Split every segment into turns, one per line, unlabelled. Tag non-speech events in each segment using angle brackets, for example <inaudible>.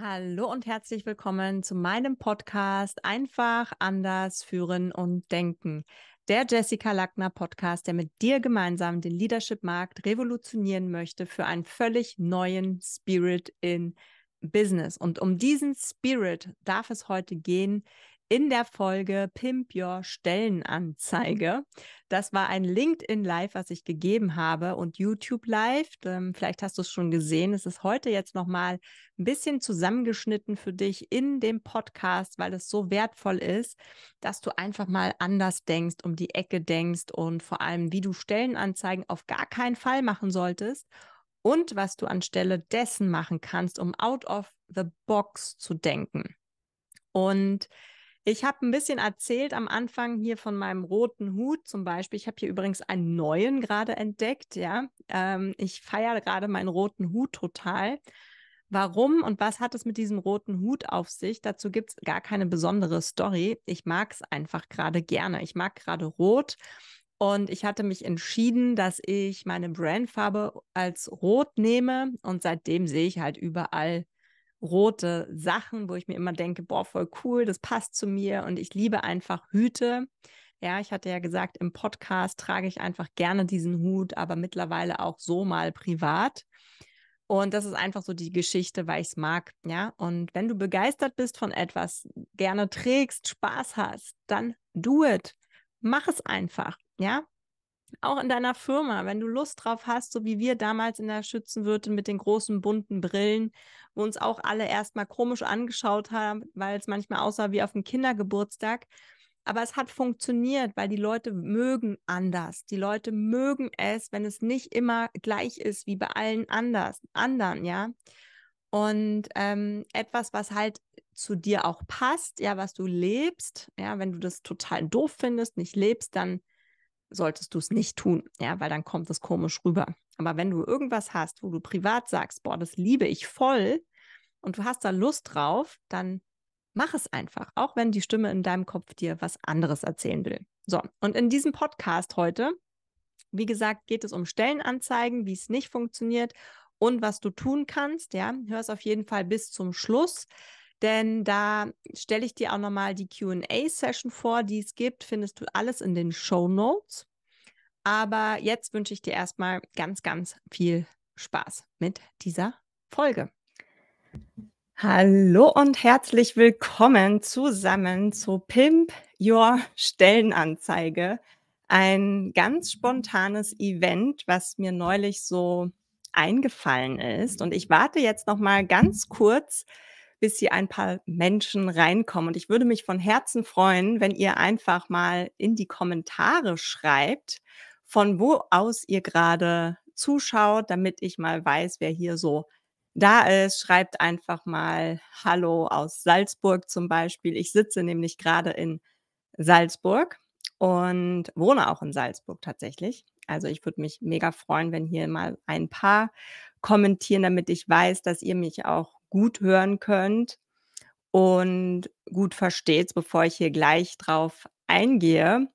Hallo und herzlich willkommen zu meinem Podcast Einfach anders führen und denken. Der Jessica Lackner Podcast, der mit dir gemeinsam den Leadership-Markt revolutionieren möchte für einen völlig neuen Spirit in Business. Und um diesen Spirit darf es heute gehen in der Folge Pimp Your Stellenanzeige. Mhm. Das war ein LinkedIn Live, was ich gegeben habe und YouTube Live. Ähm, vielleicht hast du es schon gesehen. Es ist heute jetzt nochmal ein bisschen zusammengeschnitten für dich in dem Podcast, weil es so wertvoll ist, dass du einfach mal anders denkst, um die Ecke denkst und vor allem, wie du Stellenanzeigen auf gar keinen Fall machen solltest und was du anstelle dessen machen kannst, um out of the box zu denken. Und ich habe ein bisschen erzählt am Anfang hier von meinem roten Hut zum Beispiel. Ich habe hier übrigens einen neuen gerade entdeckt. Ja, ähm, ich feiere gerade meinen roten Hut total. Warum und was hat es mit diesem roten Hut auf sich? Dazu gibt es gar keine besondere Story. Ich mag es einfach gerade gerne. Ich mag gerade rot. Und ich hatte mich entschieden, dass ich meine Brandfarbe als rot nehme. Und seitdem sehe ich halt überall rote Sachen, wo ich mir immer denke, boah, voll cool, das passt zu mir und ich liebe einfach Hüte. Ja, ich hatte ja gesagt, im Podcast trage ich einfach gerne diesen Hut, aber mittlerweile auch so mal privat. Und das ist einfach so die Geschichte, weil ich es mag. Ja, und wenn du begeistert bist von etwas, gerne trägst, Spaß hast, dann do it. Mach es einfach. Ja, auch in deiner Firma, wenn du Lust drauf hast, so wie wir damals in der Schützenwirte mit den großen bunten Brillen, wo uns auch alle erstmal komisch angeschaut haben, weil es manchmal aussah wie auf dem Kindergeburtstag. Aber es hat funktioniert, weil die Leute mögen anders. Die Leute mögen es, wenn es nicht immer gleich ist wie bei allen anders, anderen, ja. Und ähm, etwas, was halt zu dir auch passt, ja, was du lebst, ja, wenn du das total doof findest, nicht lebst, dann solltest du es nicht tun, ja, weil dann kommt es komisch rüber. Aber wenn du irgendwas hast, wo du privat sagst, boah, das liebe ich voll und du hast da Lust drauf, dann mach es einfach, auch wenn die Stimme in deinem Kopf dir was anderes erzählen will. So, und in diesem Podcast heute, wie gesagt, geht es um Stellenanzeigen, wie es nicht funktioniert und was du tun kannst, ja, hör es auf jeden Fall bis zum Schluss denn da stelle ich dir auch nochmal die QA-Session vor, die es gibt, findest du alles in den Show Notes. Aber jetzt wünsche ich dir erstmal ganz, ganz viel Spaß mit dieser Folge. Hallo und herzlich willkommen zusammen zu Pimp Your Stellenanzeige. Ein ganz spontanes Event, was mir neulich so eingefallen ist. Und ich warte jetzt noch mal ganz kurz, bis hier ein paar Menschen reinkommen. Und ich würde mich von Herzen freuen, wenn ihr einfach mal in die Kommentare schreibt, von wo aus ihr gerade zuschaut, damit ich mal weiß, wer hier so da ist. Schreibt einfach mal Hallo aus Salzburg zum Beispiel. Ich sitze nämlich gerade in Salzburg und wohne auch in Salzburg tatsächlich. Also ich würde mich mega freuen, wenn hier mal ein paar kommentieren, damit ich weiß, dass ihr mich auch gut hören könnt und gut versteht, bevor ich hier gleich drauf eingehe,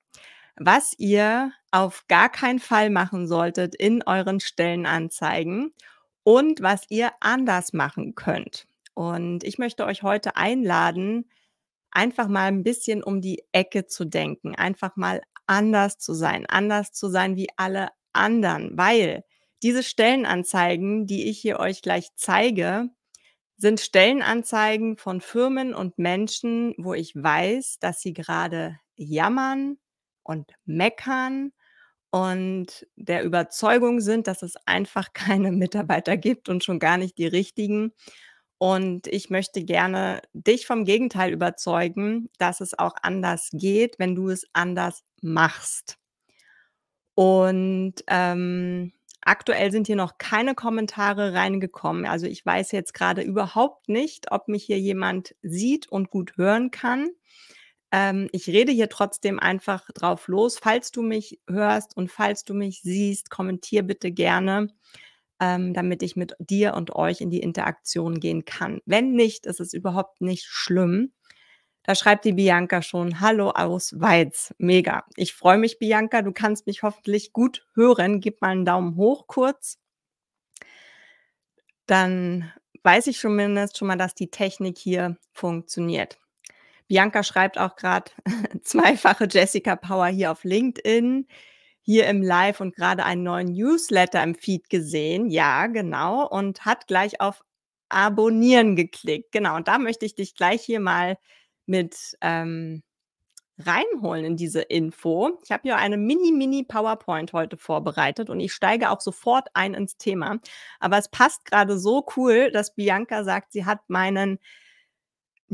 was ihr auf gar keinen Fall machen solltet in euren Stellenanzeigen und was ihr anders machen könnt. Und ich möchte euch heute einladen, einfach mal ein bisschen um die Ecke zu denken, einfach mal anders zu sein, anders zu sein wie alle anderen, weil diese Stellenanzeigen, die ich hier euch gleich zeige, sind Stellenanzeigen von Firmen und Menschen, wo ich weiß, dass sie gerade jammern und meckern und der Überzeugung sind, dass es einfach <laughs> keine Mitarbeiter gibt und schon gar nicht die richtigen. Und ich möchte gerne dich vom Gegenteil überzeugen, dass es auch anders geht, wenn du es anders machst. Und ähm, Aktuell sind hier noch keine Kommentare reingekommen. Also ich weiß jetzt gerade überhaupt nicht, ob mich hier jemand sieht und gut hören kann. Ähm, ich rede hier trotzdem einfach drauf los. Falls du mich hörst und falls du mich siehst, kommentier bitte gerne, ähm, damit ich mit dir und euch in die Interaktion gehen kann. Wenn nicht, ist es überhaupt nicht schlimm. Da schreibt die Bianca schon, hallo aus Weiz, mega. Ich freue mich, Bianca, du kannst mich hoffentlich gut hören. Gib mal einen Daumen hoch kurz. Dann weiß ich zumindest schon mal, dass die Technik hier funktioniert. Bianca schreibt auch gerade <laughs> zweifache Jessica Power hier auf LinkedIn, hier im Live und gerade einen neuen Newsletter im Feed gesehen. Ja, genau. Und hat gleich auf Abonnieren geklickt. Genau. Und da möchte ich dich gleich hier mal mit ähm, reinholen in diese Info. Ich habe hier eine Mini-Mini-PowerPoint heute vorbereitet und ich steige auch sofort ein ins Thema. Aber es passt gerade so cool, dass Bianca sagt, sie hat meinen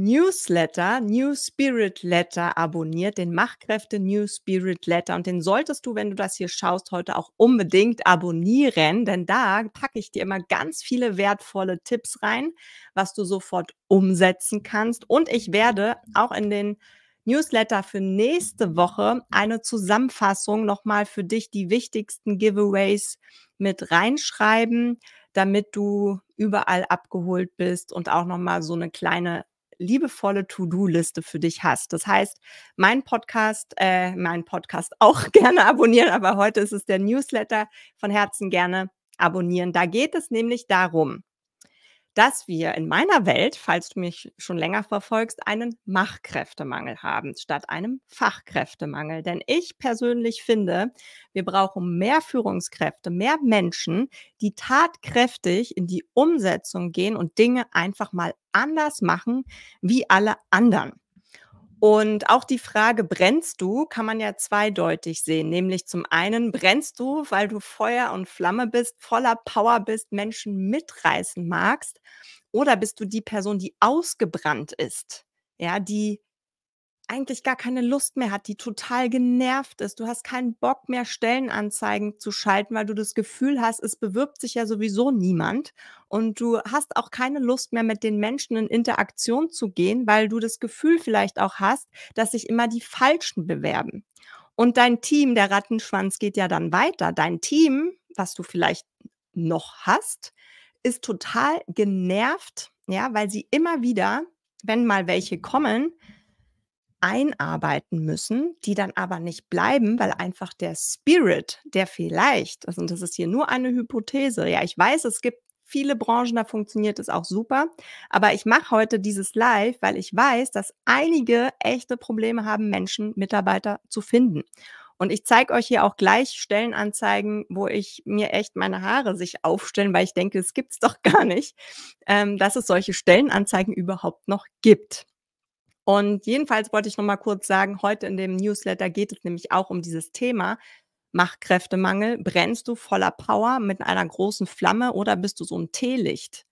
Newsletter, New Spirit Letter abonniert, den Machkräfte New Spirit Letter. Und den solltest du, wenn du das hier schaust, heute auch unbedingt abonnieren, denn da packe ich dir immer ganz viele wertvolle Tipps rein, was du sofort umsetzen kannst. Und ich werde auch in den Newsletter für nächste Woche eine Zusammenfassung nochmal für dich die wichtigsten Giveaways mit reinschreiben, damit du überall abgeholt bist und auch nochmal so eine kleine liebevolle To-Do-Liste für dich hast. Das heißt, mein Podcast, äh, mein Podcast auch <laughs> gerne abonnieren, aber heute ist es der Newsletter von Herzen gerne abonnieren. Da geht es nämlich darum, dass wir in meiner Welt, falls du mich schon länger verfolgst, einen Machkräftemangel haben statt einem Fachkräftemangel. Denn ich persönlich finde, wir brauchen mehr Führungskräfte, mehr Menschen, die tatkräftig in die Umsetzung gehen und Dinge einfach mal anders machen wie alle anderen. Und auch die Frage, brennst du, kann man ja zweideutig sehen. Nämlich zum einen, brennst du, weil du Feuer und Flamme bist, voller Power bist, Menschen mitreißen magst? Oder bist du die Person, die ausgebrannt ist? Ja, die eigentlich gar keine Lust mehr hat, die total genervt ist. Du hast keinen Bock mehr, Stellenanzeigen zu schalten, weil du das Gefühl hast, es bewirbt sich ja sowieso niemand. Und du hast auch keine Lust mehr, mit den Menschen in Interaktion zu gehen, weil du das Gefühl vielleicht auch hast, dass sich immer die Falschen bewerben. Und dein Team, der Rattenschwanz geht ja dann weiter. Dein Team, was du vielleicht noch hast, ist total genervt, ja, weil sie immer wieder, wenn mal welche kommen, einarbeiten müssen, die dann aber nicht bleiben, weil einfach der Spirit, der vielleicht, also und das ist hier nur eine Hypothese, ja, ich weiß, es gibt viele Branchen, da funktioniert es auch super, aber ich mache heute dieses Live, weil ich weiß, dass einige echte Probleme haben, Menschen, Mitarbeiter zu finden. Und ich zeige euch hier auch gleich Stellenanzeigen, wo ich mir echt meine Haare sich aufstellen, weil ich denke, es gibt's doch gar nicht, ähm, dass es solche Stellenanzeigen überhaupt noch gibt. Und jedenfalls wollte ich noch mal kurz sagen, heute in dem Newsletter geht es nämlich auch um dieses Thema Machtkräftemangel. Brennst du voller Power mit einer großen Flamme oder bist du so ein Teelicht,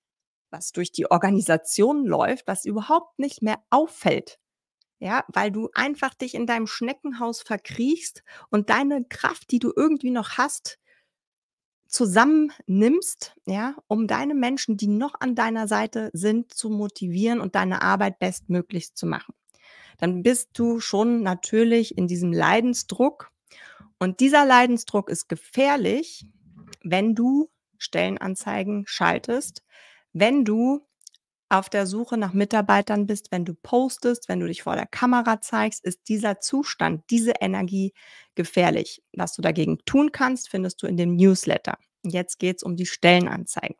was durch die Organisation läuft, was überhaupt nicht mehr auffällt? Ja, weil du einfach dich in deinem Schneckenhaus verkriechst und deine Kraft, die du irgendwie noch hast, zusammennimmst, ja, um deine Menschen, die noch an deiner Seite sind, zu motivieren und deine Arbeit bestmöglichst zu machen. Dann bist du schon natürlich in diesem Leidensdruck. Und dieser Leidensdruck ist gefährlich, wenn du Stellenanzeigen schaltest, wenn du auf der Suche nach Mitarbeitern bist, wenn du postest, wenn du dich vor der Kamera zeigst, ist dieser Zustand, diese Energie gefährlich. Was du dagegen tun kannst, findest du in dem Newsletter. Jetzt geht es um die Stellenanzeigen.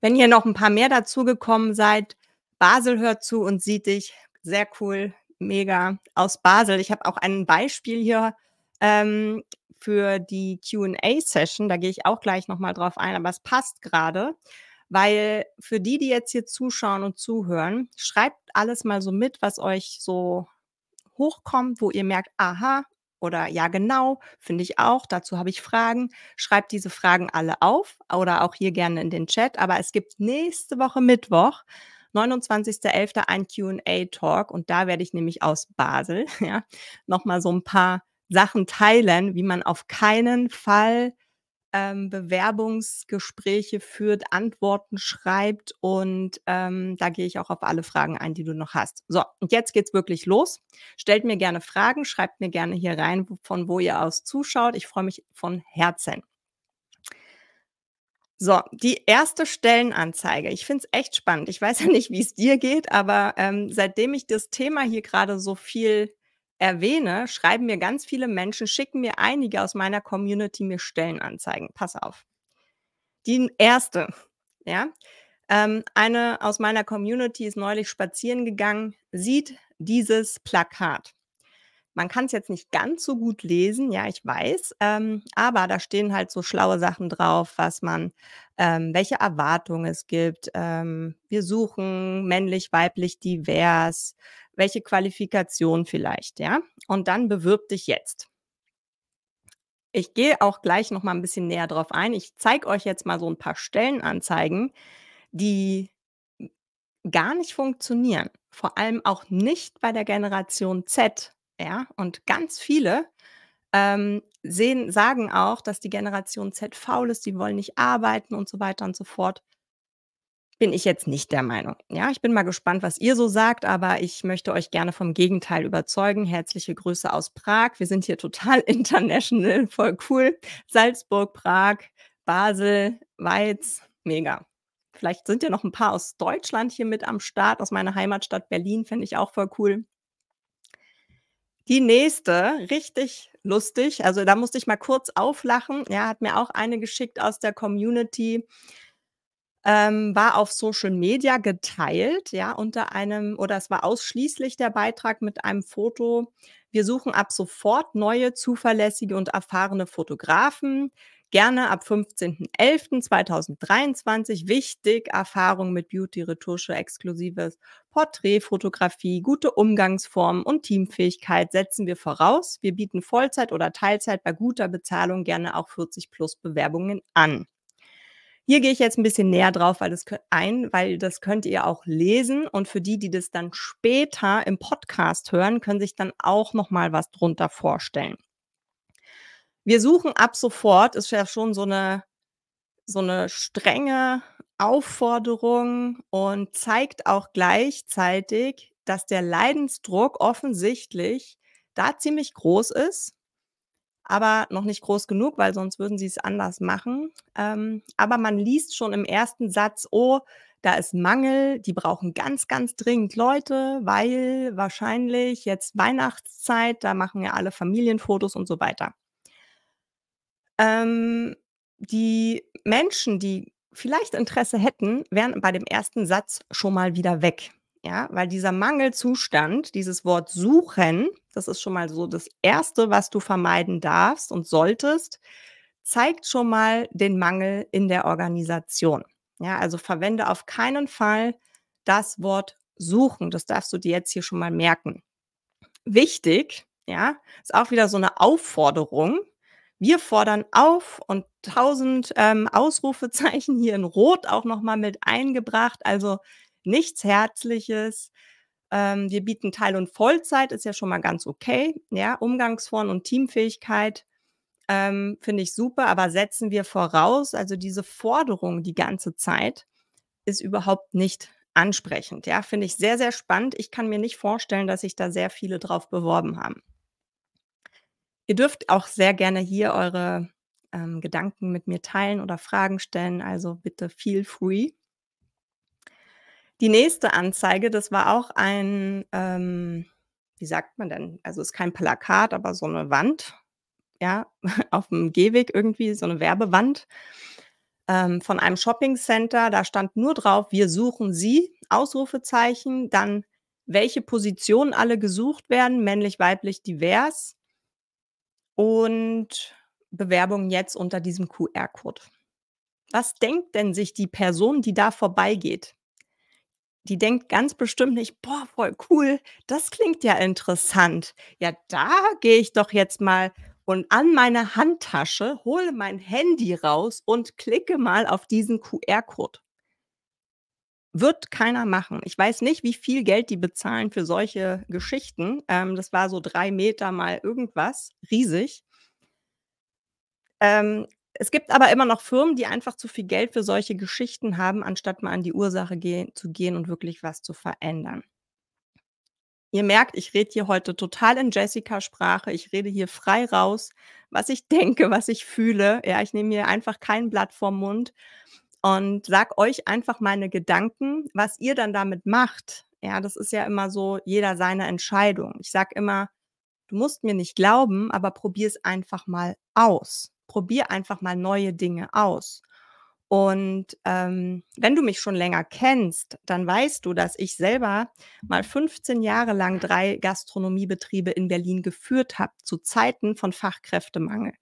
Wenn ihr noch ein paar mehr dazugekommen seid, Basel hört zu und sieht dich. Sehr cool, mega aus Basel. Ich habe auch ein Beispiel hier ähm, für die QA-Session. Da gehe ich auch gleich nochmal drauf ein, aber es passt gerade. Weil für die, die jetzt hier zuschauen und zuhören, schreibt alles mal so mit, was euch so hochkommt, wo ihr merkt, aha, oder ja, genau, finde ich auch, dazu habe ich Fragen. Schreibt diese Fragen alle auf oder auch hier gerne in den Chat. Aber es gibt nächste Woche Mittwoch, 29.11. ein QA-Talk und da werde ich nämlich aus Basel <laughs> ja, nochmal so ein paar Sachen teilen, wie man auf keinen Fall ähm, Bewerbungsgespräche führt, Antworten schreibt und ähm, da gehe ich auch auf alle Fragen ein, die du noch hast. So, und jetzt geht's wirklich los. Stellt mir gerne Fragen, schreibt mir gerne hier rein, von wo ihr aus zuschaut. Ich freue mich von Herzen. So, die erste Stellenanzeige. Ich finde es echt spannend. Ich weiß ja nicht, wie es dir geht, aber ähm, seitdem ich das Thema hier gerade so viel erwähne, schreiben mir ganz viele Menschen, schicken mir einige aus meiner Community mir Stellenanzeigen. Pass auf. Die erste, ja. Ähm, eine aus meiner Community ist neulich spazieren gegangen, sieht dieses Plakat. Man kann es jetzt nicht ganz so gut lesen, ja, ich weiß, ähm, aber da stehen halt so schlaue Sachen drauf, was man, ähm, welche Erwartungen es gibt. Ähm, wir suchen männlich, weiblich, divers, welche Qualifikation vielleicht, ja. Und dann bewirb dich jetzt. Ich gehe auch gleich noch mal ein bisschen näher drauf ein. Ich zeige euch jetzt mal so ein paar Stellenanzeigen, die gar nicht funktionieren. Vor allem auch nicht bei der Generation Z ja, und ganz viele ähm, sehen, sagen auch, dass die Generation Z faul ist, die wollen nicht arbeiten und so weiter und so fort. Bin ich jetzt nicht der Meinung. Ja, ich bin mal gespannt, was ihr so sagt, aber ich möchte euch gerne vom Gegenteil überzeugen. Herzliche Grüße aus Prag. Wir sind hier total <laughs> international, voll cool. Salzburg, Prag, Basel, Weiz, mega. Vielleicht sind ja noch ein paar aus Deutschland hier mit am Start, aus meiner Heimatstadt Berlin, fände ich auch voll cool. Die nächste, richtig lustig. Also da musste ich mal kurz auflachen. Ja, hat mir auch eine geschickt aus der Community. Ähm, war auf Social Media geteilt, ja, unter einem, oder es war ausschließlich der Beitrag mit einem Foto. Wir suchen ab sofort neue, zuverlässige und erfahrene Fotografen gerne ab 15.11.2023. Wichtig, Erfahrung mit Beauty-Retusche, exklusives Porträtfotografie, gute Umgangsformen und Teamfähigkeit setzen wir voraus. Wir bieten Vollzeit oder Teilzeit bei guter Bezahlung gerne auch 40 plus Bewerbungen an. Hier gehe ich jetzt ein bisschen näher drauf, weil das ein, weil das könnt ihr auch lesen und für die, die das dann später im Podcast hören, können sich dann auch noch mal was drunter vorstellen wir suchen ab sofort, ist ja schon so eine, so eine strenge Aufforderung und zeigt auch gleichzeitig, dass der Leidensdruck offensichtlich da ziemlich groß ist, aber noch nicht groß genug, weil sonst würden sie es anders machen. Ähm, aber man liest schon im ersten Satz, oh, da ist Mangel, die brauchen ganz, ganz dringend Leute, weil wahrscheinlich jetzt Weihnachtszeit, da machen ja alle Familienfotos und so weiter. Ähm, die Menschen, die vielleicht Interesse hätten, wären bei dem ersten Satz schon mal wieder weg. Ja, weil dieser Mangelzustand, dieses Wort suchen, das ist schon mal so das Erste, was du vermeiden darfst und solltest, zeigt schon mal den Mangel in der Organisation. Ja, also verwende auf keinen Fall das Wort suchen. Das darfst du dir jetzt hier schon mal merken. Wichtig, ja, ist auch wieder so eine Aufforderung, wir fordern auf und 1000 ähm, Ausrufezeichen hier in Rot auch nochmal mit eingebracht. Also nichts Herzliches. Ähm, wir bieten Teil- und Vollzeit, ist ja schon mal ganz okay. Ja, Umgangsform und Teamfähigkeit ähm, finde ich super, aber setzen wir voraus, also diese Forderung die ganze Zeit ist überhaupt nicht ansprechend. Ja, finde ich sehr, sehr spannend. Ich kann mir nicht vorstellen, dass sich da sehr viele drauf beworben haben. Ihr dürft auch sehr gerne hier eure ähm, Gedanken mit mir teilen oder Fragen stellen, also bitte feel free. Die nächste Anzeige, das war auch ein, ähm, wie sagt man denn? Also ist kein Plakat, aber so eine Wand, ja, <laughs> auf dem Gehweg irgendwie, so eine Werbewand ähm, von einem Shopping Center. Da stand nur drauf, wir suchen Sie, Ausrufezeichen, dann welche Positionen alle gesucht werden, männlich, weiblich, divers und Bewerbung jetzt unter diesem QR-Code. Was denkt denn sich die Person, die da vorbeigeht? Die denkt ganz bestimmt nicht, boah, voll cool, das klingt ja interessant. Ja, da gehe ich doch jetzt mal und an meine Handtasche hole mein Handy raus und klicke mal auf diesen QR-Code wird keiner machen. Ich weiß nicht, wie viel Geld die bezahlen für solche Geschichten. Ähm, das war so drei Meter mal irgendwas, riesig. Ähm, es gibt aber immer noch Firmen, die einfach zu viel Geld für solche Geschichten haben, anstatt mal an die Ursache gehen, zu gehen und wirklich was zu verändern. Ihr merkt, ich rede hier heute total in Jessica-Sprache. Ich rede hier frei raus, was ich denke, was ich fühle. Ja, ich nehme hier einfach kein Blatt vorm Mund und sag euch einfach meine Gedanken, was ihr dann damit macht. Ja, das ist ja immer so, jeder seine Entscheidung. Ich sag immer, du musst mir nicht glauben, aber probier es einfach mal aus. Probier einfach mal neue Dinge aus. Und ähm, wenn du mich schon länger kennst, dann weißt du, dass ich selber mal 15 Jahre lang drei Gastronomiebetriebe in Berlin geführt habe, zu Zeiten von Fachkräftemangel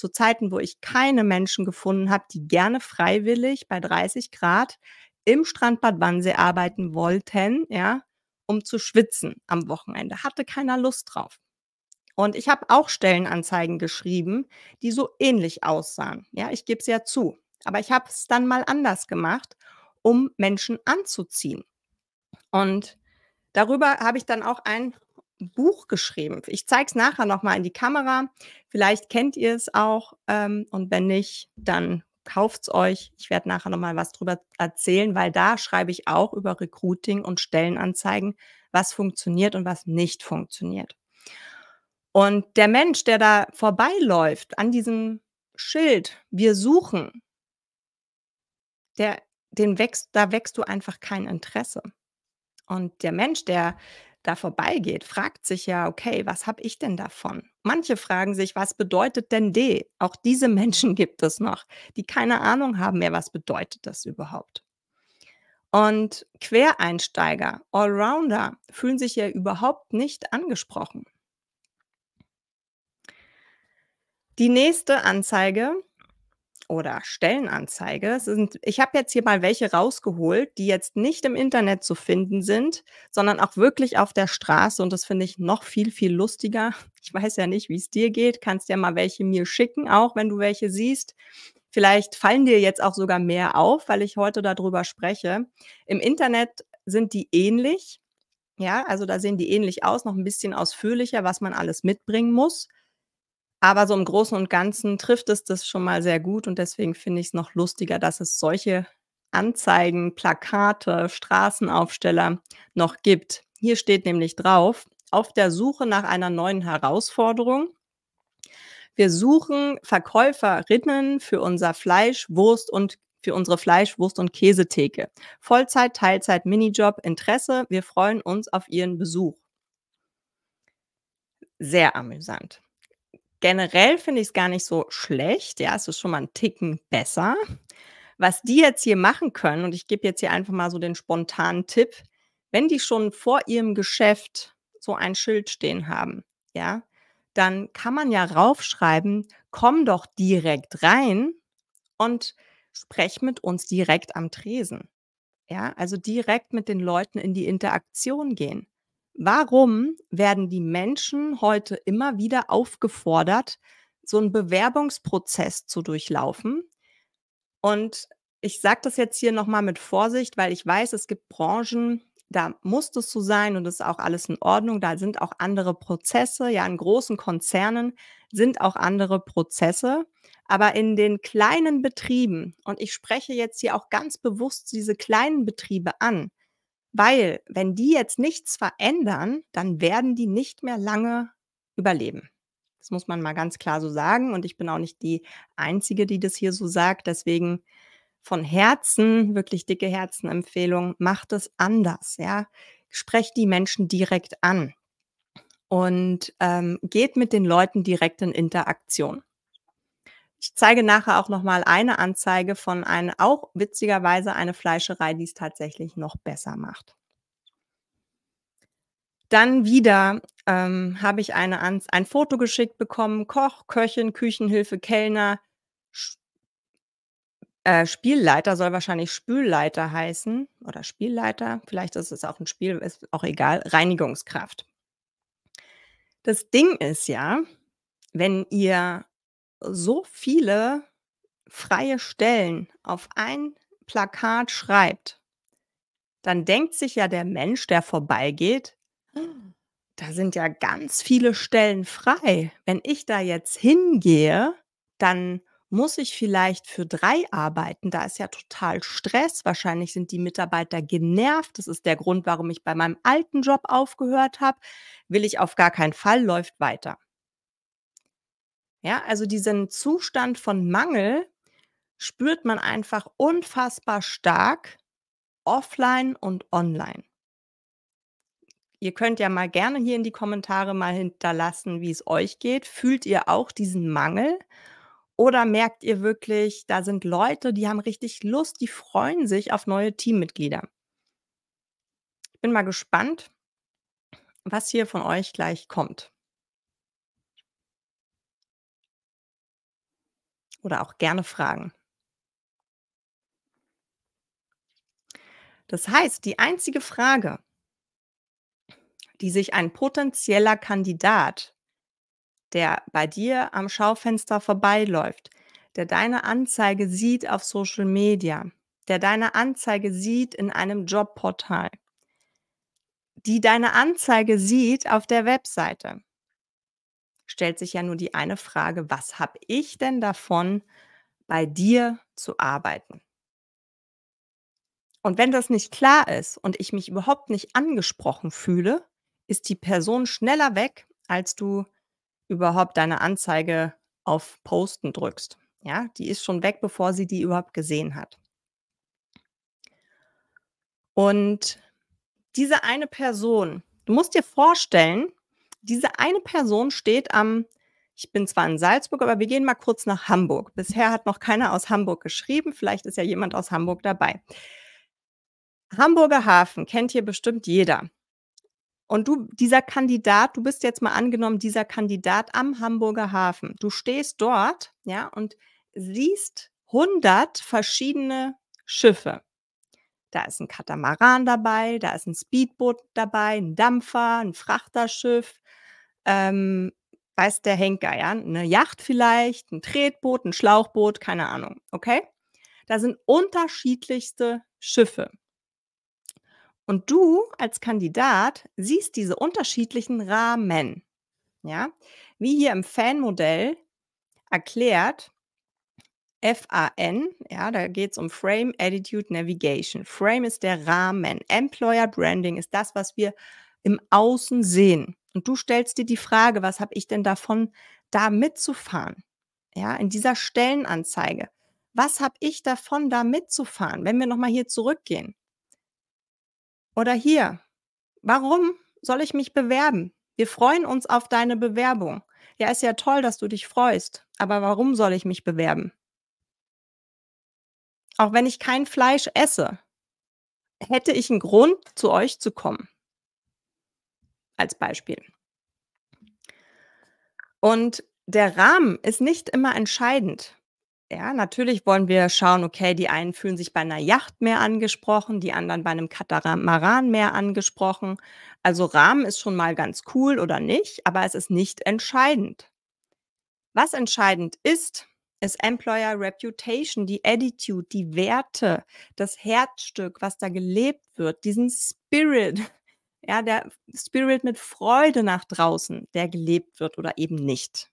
zu Zeiten, wo ich keine Menschen gefunden habe, die gerne freiwillig bei 30 Grad im Strandbad Wannsee arbeiten wollten, ja, um zu schwitzen am Wochenende. Hatte keiner Lust drauf. Und ich habe auch Stellenanzeigen geschrieben, die so ähnlich aussahen. Ja, ich gebe es ja zu. Aber ich habe es dann mal anders gemacht, um Menschen anzuziehen. Und darüber habe ich dann auch ein Buch geschrieben. Ich zeige es nachher nochmal in die Kamera. Vielleicht kennt ihr es auch. Ähm, und wenn nicht, dann kauft es euch. Ich werde nachher nochmal was drüber erzählen, weil da schreibe ich auch über Recruiting und Stellenanzeigen, was funktioniert und was nicht funktioniert. Und der Mensch, der da vorbeiläuft an diesem Schild, wir suchen, der, den wächst, da wächst du einfach kein Interesse. Und der Mensch, der da vorbeigeht, fragt sich ja, okay, was habe ich denn davon? Manche fragen sich, was bedeutet denn D? Auch diese <laughs> Menschen gibt es noch, die keine Ahnung haben mehr, was bedeutet das überhaupt. Und Quereinsteiger, Allrounder fühlen sich ja überhaupt nicht angesprochen. Die nächste Anzeige oder Stellenanzeige. Sind, ich habe jetzt hier mal welche rausgeholt, die jetzt nicht im Internet zu finden sind, sondern auch wirklich auf der Straße. Und das finde ich noch viel, viel lustiger. <laughs> Ich weiß ja nicht, wie es dir geht. Kannst ja mal welche mir schicken, auch wenn du welche siehst. Vielleicht fallen dir jetzt auch sogar mehr auf, weil ich heute darüber spreche. Im Internet sind die ähnlich. Ja, also da sehen die ähnlich aus, noch ein bisschen ausführlicher, was man alles mitbringen muss. Aber so im Großen und Ganzen trifft es das schon mal sehr gut und deswegen finde ich es noch lustiger, dass es solche Anzeigen, Plakate, Straßenaufsteller noch gibt. Hier steht nämlich drauf, auf der Suche nach einer neuen Herausforderung. Wir suchen Verkäuferinnen für unser Fleisch, Wurst und für unsere Fleisch, Wurst und Käsetheke. Vollzeit, Teilzeit, Minijob, Interesse. Wir freuen uns auf Ihren Besuch. Sehr amüsant. Generell finde ich es gar nicht so schlecht. Ja, es ist schon mal ein Ticken besser. Was die jetzt hier machen können, und ich gebe jetzt hier einfach mal so den spontanen Tipp, wenn die schon vor ihrem Geschäft so ein Schild stehen haben, ja, dann kann man ja raufschreiben, komm doch direkt rein und sprech mit uns direkt am Tresen. Ja, also direkt mit den Leuten in die Interaktion gehen. Warum werden die Menschen heute immer wieder aufgefordert, so einen Bewerbungsprozess zu durchlaufen? Und ich sage das jetzt hier nochmal mit Vorsicht, weil ich weiß, es gibt Branchen, da muss das so sein und das ist auch alles in Ordnung. Da sind auch andere Prozesse. Ja, in großen Konzernen sind auch andere Prozesse. Aber in den kleinen Betrieben, und ich spreche jetzt hier auch ganz bewusst diese kleinen Betriebe an, weil wenn die jetzt nichts verändern, dann werden die nicht mehr lange überleben. Das muss man mal ganz klar so sagen. Und ich bin auch nicht die Einzige, die das hier so sagt. Deswegen von Herzen, wirklich dicke Herzenempfehlung, macht es anders. Ja? Sprecht die Menschen direkt an und ähm, geht mit den Leuten direkt in Interaktion. Ich zeige nachher auch nochmal eine Anzeige von einem auch witzigerweise eine Fleischerei, die es tatsächlich noch besser macht. Dann wieder ähm, habe ich eine, ein Foto geschickt bekommen, Koch, Köchin, Küchenhilfe, Kellner, äh, Spielleiter soll wahrscheinlich Spülleiter heißen oder Spielleiter, vielleicht ist es auch ein Spiel, ist auch egal, Reinigungskraft. Das Ding ist ja, wenn ihr so viele freie Stellen auf ein Plakat schreibt, dann denkt sich ja der Mensch, der vorbeigeht, ah. da sind ja ganz viele Stellen frei. Wenn ich da jetzt hingehe, dann muss ich vielleicht für drei arbeiten. Da ist ja total Stress. Wahrscheinlich sind die Mitarbeiter genervt. Das ist der Grund, warum ich bei meinem alten Job aufgehört habe. Will ich auf gar keinen Fall, läuft weiter. Ja, also diesen Zustand von Mangel spürt man einfach unfassbar stark offline und online. Ihr könnt ja mal gerne hier in die Kommentare mal hinterlassen, wie es euch geht. Fühlt ihr auch diesen Mangel? Oder merkt ihr wirklich, da sind Leute, die haben richtig Lust, die freuen sich auf neue Teammitglieder? Ich bin mal gespannt, was hier von euch gleich kommt. oder auch gerne fragen. Das heißt, die einzige Frage, die sich ein potenzieller Kandidat, der bei dir am Schaufenster vorbeiläuft, der deine Anzeige sieht auf Social Media, der deine Anzeige sieht in einem Jobportal, die deine Anzeige sieht auf der Webseite, stellt sich ja nur die eine Frage, was habe ich denn davon, bei dir zu arbeiten? Und wenn das nicht klar ist und ich mich überhaupt nicht angesprochen fühle, ist die Person schneller weg, als du überhaupt deine Anzeige auf Posten drückst. Ja, die ist schon weg, bevor sie die überhaupt gesehen hat. Und diese eine Person, du musst dir vorstellen, diese eine Person steht am, ich bin zwar in Salzburg, aber wir gehen mal kurz nach Hamburg. Bisher hat noch keiner aus Hamburg geschrieben, vielleicht ist ja jemand aus Hamburg dabei. Hamburger Hafen kennt hier bestimmt jeder. Und du, dieser Kandidat, du bist jetzt mal angenommen, dieser Kandidat am Hamburger Hafen. Du stehst dort, ja, und siehst 100 verschiedene Schiffe. Da ist ein Katamaran dabei, da ist ein Speedboot dabei, ein Dampfer, ein Frachterschiff, ähm, weiß der Henker, ja, eine Yacht vielleicht, ein Tretboot, ein Schlauchboot, keine Ahnung, okay? Da sind unterschiedlichste Schiffe. Und du als Kandidat siehst diese unterschiedlichen Rahmen. Ja, wie hier im Fan-Modell erklärt, FAN, ja, da geht es um Frame, Attitude, Navigation. Frame ist der Rahmen. Employer Branding ist das, was wir im Außen sehen. Und du stellst dir die Frage, was habe ich denn davon, da mitzufahren? Ja, in dieser Stellenanzeige. Was habe ich davon, da mitzufahren? Wenn wir nochmal hier zurückgehen. Oder hier. Warum soll ich mich bewerben? Wir freuen uns auf deine Bewerbung. Ja, ist ja toll, dass du dich freust. Aber warum soll ich mich bewerben? Auch wenn ich kein Fleisch esse, hätte ich einen Grund, zu euch zu kommen als Beispiel. Und der Rahmen ist nicht immer entscheidend. Ja, natürlich wollen wir schauen, okay, die einen fühlen sich bei einer Yacht mehr angesprochen, die anderen bei einem Katamaran mehr angesprochen. Also Rahmen ist schon mal ganz cool oder nicht, aber es ist nicht entscheidend. Was entscheidend ist, ist Employer Reputation, die Attitude, die Werte, das Herzstück, was da gelebt wird, diesen Spirit, ja, der Spirit mit Freude nach draußen, der gelebt wird oder eben nicht.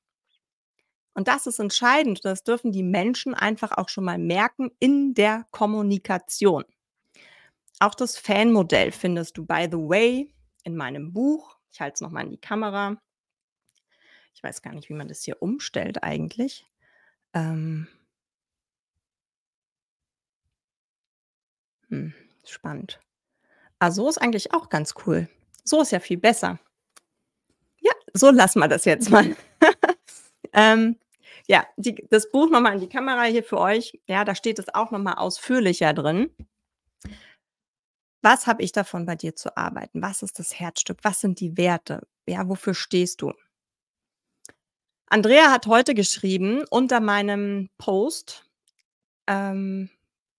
Und das ist entscheidend. Das dürfen die Menschen einfach auch schon mal merken in der Kommunikation. Auch das Fanmodell findest du, by the way, in meinem Buch. Ich halte es nochmal in die Kamera. Ich weiß gar nicht, wie man das hier umstellt eigentlich. Ähm hm, spannend. Ah, so ist eigentlich auch ganz cool. So ist ja viel besser. Ja, so lassen wir das jetzt mal. <laughs> <laughs> ähm, ja, die, das Buch nochmal an die Kamera hier für euch. Ja, da steht es auch nochmal ausführlicher drin. Was habe ich davon, bei dir zu arbeiten? Was ist das Herzstück? Was sind die Werte? Ja, wofür stehst du? Andrea hat heute geschrieben unter meinem Post, ähm,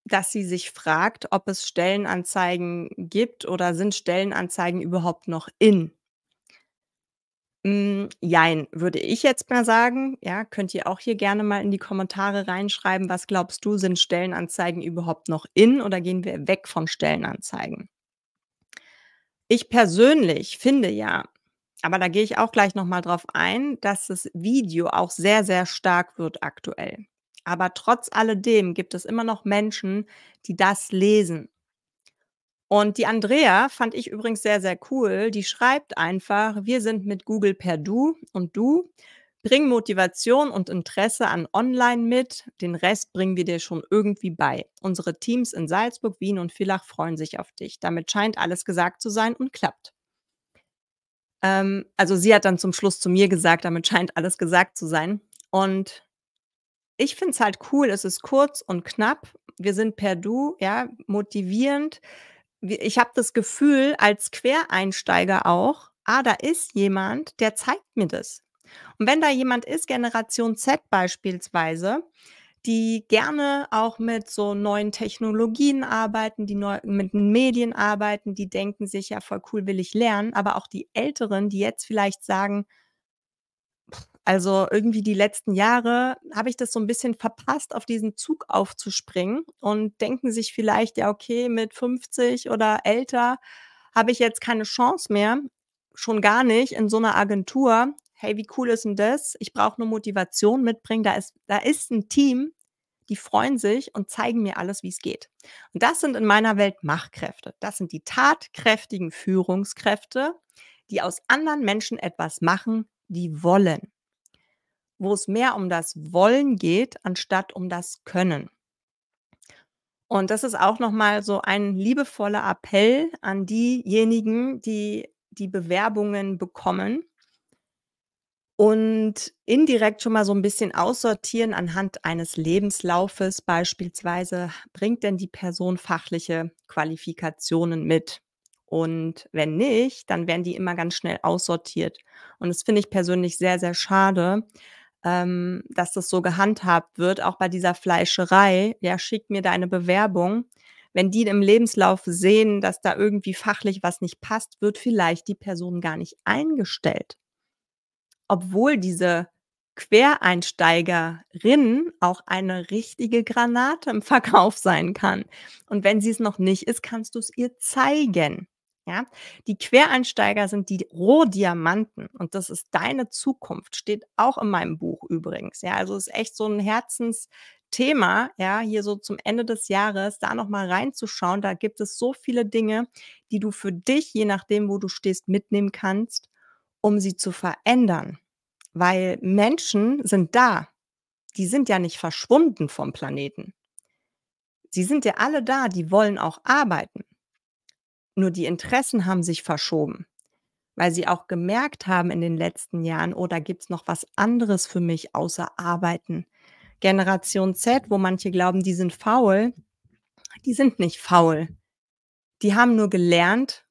dass sie sich fragt, ob es Stellenanzeigen gibt oder sind Stellenanzeigen überhaupt noch in? Hm, jein, würde ich jetzt mal sagen. Ja, könnt ihr auch hier gerne mal in die Kommentare reinschreiben, was glaubst du, sind Stellenanzeigen überhaupt noch in oder gehen wir weg von Stellenanzeigen? Ich persönlich finde ja, aber da gehe ich auch gleich nochmal drauf ein, dass das Video auch sehr, sehr stark wird aktuell. Aber trotz alledem gibt es immer noch Menschen, die das lesen. Und die Andrea fand ich übrigens sehr, sehr cool. Die schreibt einfach, wir sind mit Google per Du und Du. Bring Motivation und Interesse an Online mit. Den Rest bringen wir dir schon irgendwie bei. Unsere Teams in Salzburg, Wien und Villach freuen sich auf dich. Damit scheint alles gesagt zu sein und klappt. Ähm, also sie hat dann zum Schluss zu mir gesagt, damit scheint alles gesagt zu sein. Und ich finde es halt cool, es ist kurz und knapp. Wir sind per Du, ja, motivierend. Ich habe das Gefühl, als Quereinsteiger auch, ah, da ist jemand, der zeigt mir das. Und wenn da jemand ist, Generation Z beispielsweise, die gerne auch mit so neuen Technologien arbeiten, die neu, mit Medien arbeiten, die denken sich ja voll cool, will ich lernen, aber auch die Älteren, die jetzt vielleicht sagen, also irgendwie die letzten Jahre habe ich das so ein bisschen verpasst, auf diesen Zug aufzuspringen und denken sich vielleicht, ja, okay, mit 50 oder älter habe ich jetzt keine Chance mehr, schon gar nicht in so einer Agentur. Hey, wie cool ist denn das? Ich brauche nur Motivation mitbringen. Da ist, da ist ein Team, die freuen sich und zeigen mir alles, wie es geht. Und das sind in meiner Welt Machkräfte. Das sind die tatkräftigen Führungskräfte, die aus anderen Menschen etwas machen, die wollen wo es mehr um das Wollen geht, anstatt um das Können. Und das ist auch nochmal so ein liebevoller Appell an diejenigen, die die Bewerbungen bekommen und indirekt schon mal so ein bisschen aussortieren anhand eines Lebenslaufes beispielsweise, bringt denn die Person fachliche Qualifikationen mit? Und wenn nicht, dann werden die immer ganz schnell aussortiert. Und das finde ich persönlich sehr, sehr schade, ähm, dass das so gehandhabt wird, auch bei dieser Fleischerei, ja, schick mir deine Bewerbung. Wenn die im Lebenslauf sehen, dass da irgendwie fachlich was nicht passt, wird vielleicht die Person gar nicht eingestellt. Obwohl diese Quereinsteigerin auch eine richtige Granate im Verkauf sein kann. Und wenn sie es noch nicht ist, kannst du es ihr zeigen. Ja, die Quereinsteiger sind die Rohdiamanten und das ist deine Zukunft, steht auch in meinem Buch übrigens. Ja, also ist echt so ein Herzensthema, ja, hier so zum Ende des Jahres da nochmal reinzuschauen. Da gibt es so viele Dinge, die du für dich, je nachdem, wo du stehst, mitnehmen kannst, um sie zu verändern. Weil Menschen sind da. Die sind ja nicht verschwunden vom Planeten. Sie sind ja alle da, die wollen auch arbeiten. Nur die Interessen haben sich verschoben, weil sie auch gemerkt haben in den letzten Jahren, oh, da gibt es noch was anderes für mich außer Arbeiten. Generation Z, wo manche glauben, die sind faul, die sind nicht faul. Die haben nur gelernt,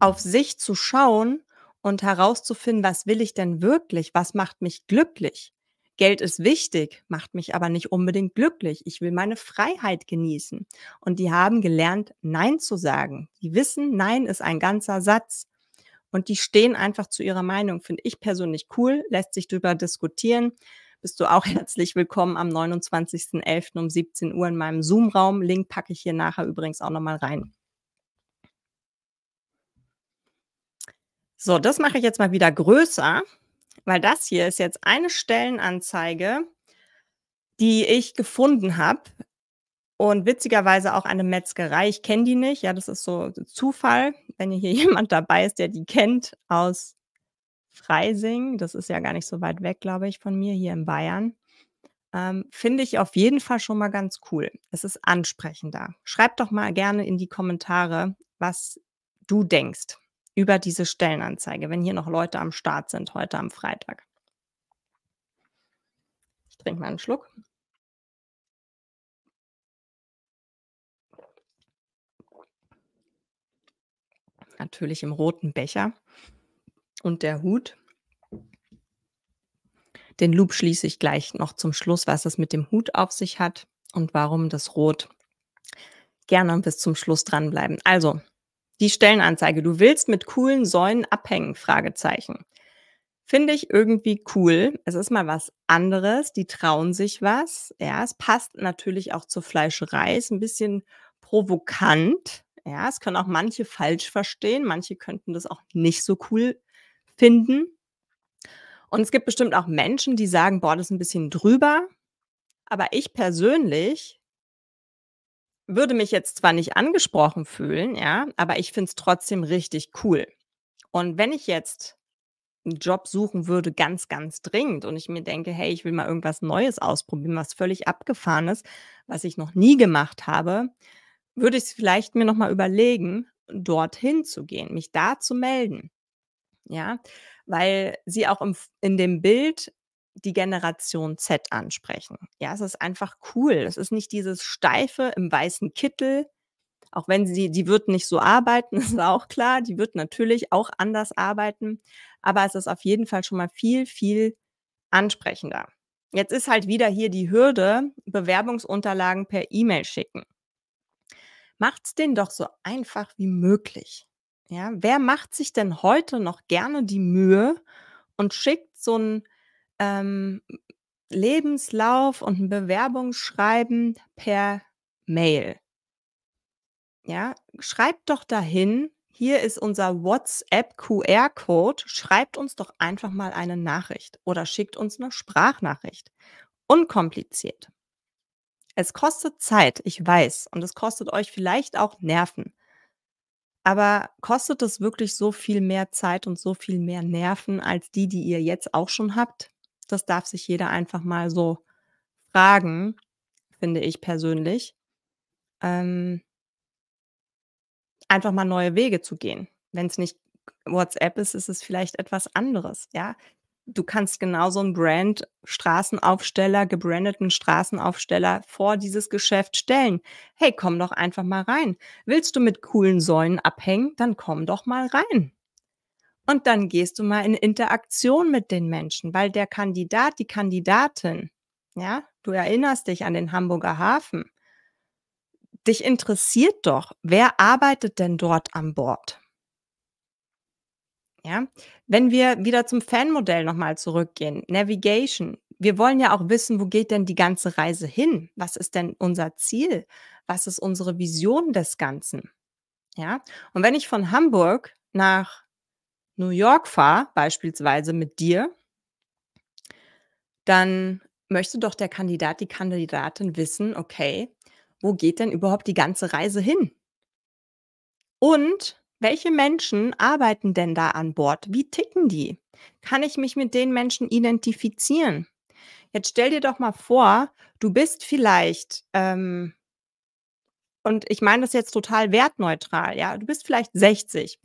auf sich zu schauen und herauszufinden, was will ich denn wirklich, was macht mich glücklich. Geld ist wichtig, macht mich aber nicht unbedingt glücklich. Ich will meine Freiheit genießen. Und die haben gelernt, Nein zu sagen. Die wissen, Nein ist ein ganzer Satz. Und die stehen einfach zu ihrer Meinung. Finde ich persönlich cool, lässt sich darüber diskutieren. Bist du auch <laughs> herzlich willkommen am 29.11. um 17 Uhr in meinem Zoom-Raum. Link packe ich hier nachher übrigens auch nochmal rein. So, das mache ich jetzt mal wieder größer weil das hier ist jetzt eine Stellenanzeige, die ich gefunden habe. Und witzigerweise auch eine Metzgerei. Ich kenne die nicht. Ja, das ist so Zufall. Wenn hier <laughs> jemand dabei ist, der die kennt aus Freising, das ist ja gar nicht so weit weg, glaube ich, von mir hier in Bayern, ähm, finde ich auf jeden Fall schon mal ganz cool. Es ist ansprechender. Schreib doch mal gerne in die Kommentare, was du denkst über diese Stellenanzeige, wenn hier noch Leute am Start sind heute am Freitag. Ich trinke mal einen Schluck. Natürlich im roten Becher und der Hut. Den Loop schließe ich gleich noch zum Schluss, was es mit dem Hut auf sich hat und warum das Rot. Gerne bis zum Schluss dranbleiben. Also, die Stellenanzeige, du willst mit coolen Säulen abhängen, Fragezeichen. Finde ich irgendwie cool. Es ist mal was anderes. Die trauen sich was. Ja, es passt natürlich auch zur Fleischerei. Ist ein bisschen provokant. Ja, es können auch manche falsch verstehen. Manche könnten das auch nicht so cool finden. Und es gibt bestimmt auch Menschen, die sagen, boah, das ist ein bisschen drüber. Aber ich persönlich würde mich jetzt zwar nicht angesprochen fühlen, ja, aber ich finde es trotzdem richtig cool. Und wenn ich jetzt einen Job suchen würde, ganz, ganz dringend und ich mir denke, hey, ich will mal irgendwas Neues ausprobieren, was völlig abgefahren ist, was ich noch nie gemacht habe, würde ich es vielleicht mir nochmal überlegen, dorthin zu gehen, mich da zu melden. Ja, weil sie auch im, in dem Bild die Generation Z ansprechen. Ja, es ist einfach cool. Es ist nicht dieses steife im weißen Kittel, auch wenn sie, die wird nicht so arbeiten, <laughs> ist auch klar, die wird natürlich auch anders arbeiten, aber es ist auf jeden Fall schon mal viel, viel ansprechender. Jetzt ist halt wieder hier die Hürde, Bewerbungsunterlagen per E-Mail schicken. Macht's denen doch so einfach wie möglich. Ja, wer macht sich denn heute noch gerne die Mühe und schickt so ein ähm, Lebenslauf und Bewerbung schreiben per Mail. Ja, schreibt doch dahin, hier ist unser WhatsApp-QR-Code. Schreibt uns doch einfach mal eine Nachricht oder schickt uns eine Sprachnachricht. Unkompliziert. Es kostet Zeit, ich weiß, und es kostet euch vielleicht auch Nerven. Aber kostet es wirklich so viel mehr Zeit und so viel mehr Nerven als die, die ihr jetzt auch schon habt? Das darf sich jeder einfach mal so fragen, finde ich persönlich. Ähm, einfach mal neue Wege zu gehen. Wenn es nicht WhatsApp ist, ist es vielleicht etwas anderes, ja. Du kannst genauso einen Brand Straßenaufsteller, gebrandeten Straßenaufsteller vor dieses Geschäft stellen. Hey, komm doch einfach mal rein. Willst du mit coolen Säulen abhängen? Dann komm doch mal rein. Und dann gehst du mal in Interaktion mit den Menschen, weil der Kandidat, die Kandidatin, ja, du erinnerst dich an den Hamburger Hafen. Dich interessiert doch, wer arbeitet denn dort an Bord? Ja, wenn wir wieder zum Fanmodell nochmal zurückgehen, Navigation. Wir wollen ja auch wissen, wo geht denn die ganze Reise hin? Was ist denn unser Ziel? Was ist unsere Vision des Ganzen? Ja, und wenn ich von Hamburg nach New York fahre, beispielsweise mit dir, dann möchte doch der Kandidat, die Kandidatin wissen, okay, wo geht denn überhaupt die ganze Reise hin? Und welche Menschen arbeiten denn da an Bord? Wie ticken die? Kann ich mich mit den Menschen identifizieren? Jetzt stell dir doch mal vor, du bist vielleicht, ähm, und ich meine das jetzt total wertneutral, ja, du bist vielleicht 60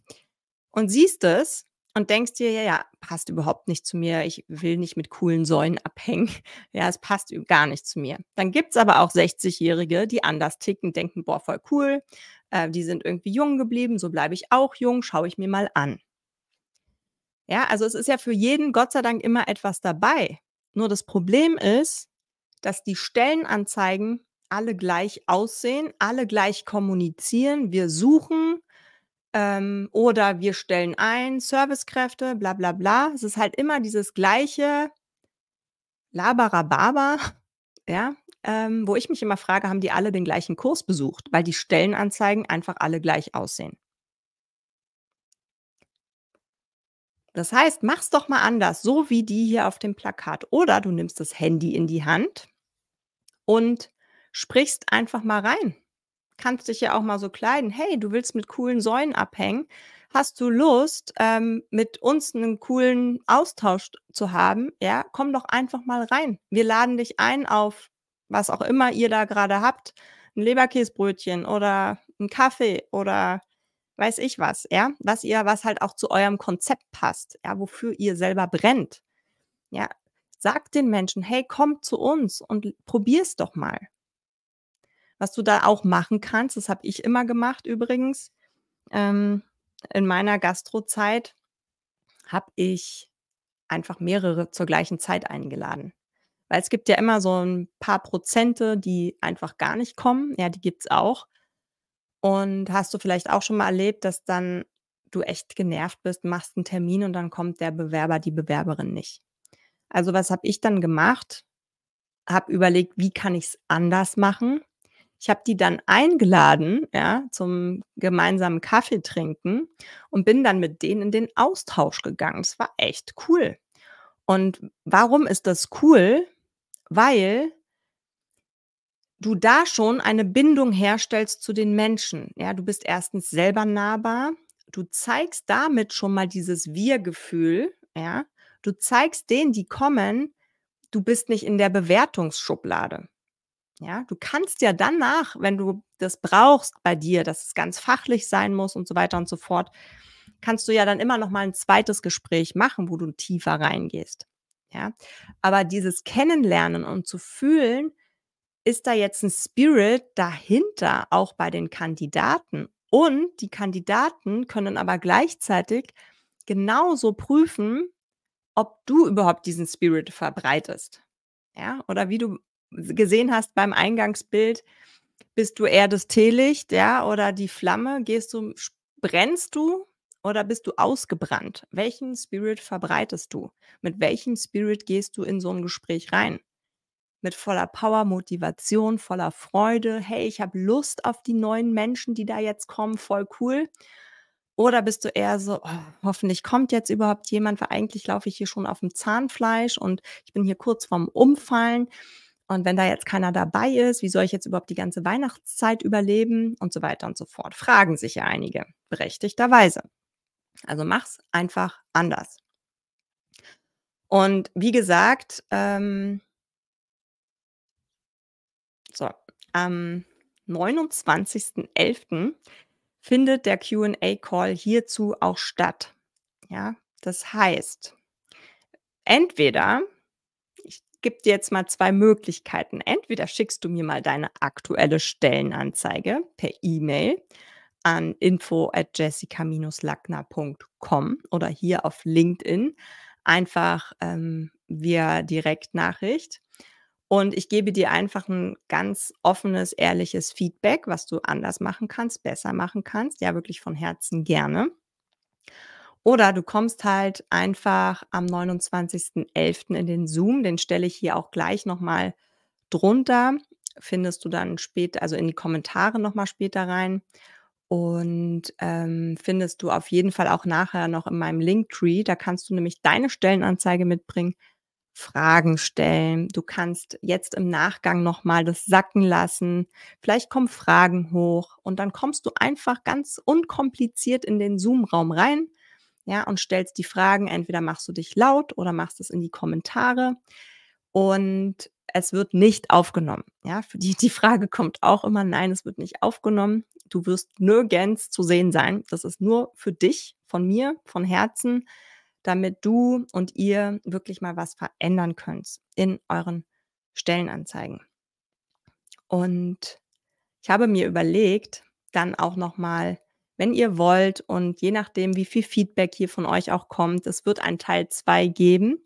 und siehst es und denkst dir, ja, ja, passt überhaupt nicht zu mir, ich will nicht mit coolen Säulen abhängen, <laughs> ja, es passt gar nicht zu mir. Dann gibt es aber auch 60-Jährige, die anders ticken, denken, boah, voll cool, äh, die sind irgendwie jung geblieben, so bleibe ich auch jung, schaue ich mir mal an. Ja, also es ist ja für jeden Gott sei Dank immer etwas dabei. Nur das Problem ist, dass die Stellenanzeigen alle gleich aussehen, alle gleich kommunizieren. Wir suchen ähm, oder wir stellen ein, Servicekräfte, bla bla bla. Es ist halt immer dieses gleiche Labarababa, <laughs> ja, ähm, wo ich mich immer frage, haben die alle den gleichen Kurs besucht, weil die Stellenanzeigen einfach alle gleich aussehen. Das heißt, mach's doch mal anders, so wie die hier auf dem Plakat. Oder du nimmst das Handy in die Hand und sprichst einfach mal rein kannst dich ja auch mal so kleiden. Hey, du willst mit coolen Säulen abhängen. Hast du Lust, ähm, mit uns einen coolen Austausch zu haben? Ja, komm doch einfach mal rein. Wir laden dich ein auf was auch immer ihr da gerade habt. Ein Leberkäsbrötchen oder ein Kaffee oder weiß ich was, ja, was ihr, was halt auch zu eurem Konzept passt, ja, wofür ihr selber brennt. Ja, sagt den Menschen, hey, komm zu uns und probier's doch mal. Was du da auch machen kannst, das habe ich immer gemacht übrigens, ähm, in meiner Gastrozeit habe ich einfach mehrere zur gleichen Zeit eingeladen. Weil es gibt ja immer so ein paar Prozente, die einfach gar nicht kommen. Ja, die gibt es auch. Und hast du vielleicht auch schon mal erlebt, dass dann du echt genervt bist, machst einen Termin und dann kommt der Bewerber, die Bewerberin nicht. Also was habe ich dann gemacht? Habe überlegt, wie kann ich es anders machen? Ich habe die dann eingeladen, ja, zum gemeinsamen Kaffee trinken und bin dann mit denen in den Austausch gegangen. Es war echt cool. Und warum ist das cool? Weil du da schon eine Bindung herstellst zu den Menschen. Ja, du bist erstens selber nahbar. Du zeigst damit schon mal dieses Wir-Gefühl. Ja, du zeigst denen, die kommen, du bist nicht in der Bewertungsschublade. Ja, du kannst ja danach, wenn du das brauchst bei dir, dass es ganz fachlich sein muss und so weiter und so fort, kannst du ja dann immer noch mal ein zweites Gespräch machen, wo du tiefer reingehst. Ja, aber dieses Kennenlernen und zu fühlen, ist da jetzt ein Spirit dahinter, auch bei den Kandidaten. Und die Kandidaten können aber gleichzeitig genauso prüfen, ob du überhaupt diesen Spirit verbreitest. Ja, oder wie du gesehen hast beim Eingangsbild, bist du eher das Teelicht, ja, oder die Flamme? Gehst du, brennst du oder bist du ausgebrannt? Welchen Spirit verbreitest du? Mit welchem Spirit gehst du in so ein Gespräch rein? Mit voller Power, Motivation, voller Freude. Hey, ich habe Lust auf die neuen Menschen, die da jetzt kommen, voll cool. Oder bist du eher so, oh, hoffentlich kommt jetzt überhaupt jemand, weil eigentlich laufe ich hier schon auf dem Zahnfleisch und ich bin hier kurz vorm Umfallen. Und wenn da jetzt keiner dabei ist, wie soll ich jetzt überhaupt die ganze Weihnachtszeit überleben und so weiter und so fort, fragen sich ja einige, berechtigterweise. Also mach's einfach anders. Und wie gesagt, ähm, so, am 29.11. findet der QA-Call hierzu auch statt. Ja, das heißt, entweder ich gebe dir jetzt mal zwei Möglichkeiten. Entweder schickst du mir mal deine aktuelle Stellenanzeige per E-Mail an info at jessica-lackner.com oder hier auf LinkedIn einfach ähm, via Direktnachricht. Und ich gebe dir einfach ein ganz offenes, ehrliches Feedback, was du anders machen kannst, besser machen kannst. Ja, wirklich von Herzen gerne. Oder du kommst halt einfach am 29.11. in den Zoom, den stelle ich hier auch gleich nochmal drunter. Findest du dann später, also in die Kommentare nochmal später rein. Und ähm, findest du auf jeden Fall auch nachher noch in meinem Linktree. Da kannst du nämlich deine Stellenanzeige mitbringen, Fragen stellen. Du kannst jetzt im Nachgang nochmal das sacken lassen. Vielleicht kommen Fragen hoch und dann kommst du einfach ganz unkompliziert in den Zoom-Raum rein ja, und stellst die Fragen. Entweder machst du dich laut oder machst es in die Kommentare und es wird nicht aufgenommen. Ja, für die, die Frage kommt auch immer, nein, es wird nicht aufgenommen. Du wirst nirgends zu sehen sein. Das ist nur für dich, von mir, von Herzen, damit du und ihr wirklich mal was verändern könnt in euren Stellenanzeigen. Und ich habe mir überlegt, dann auch nochmal mal wenn ihr wollt und je nachdem, wie viel Feedback hier von euch auch kommt, es wird ein Teil 2 geben,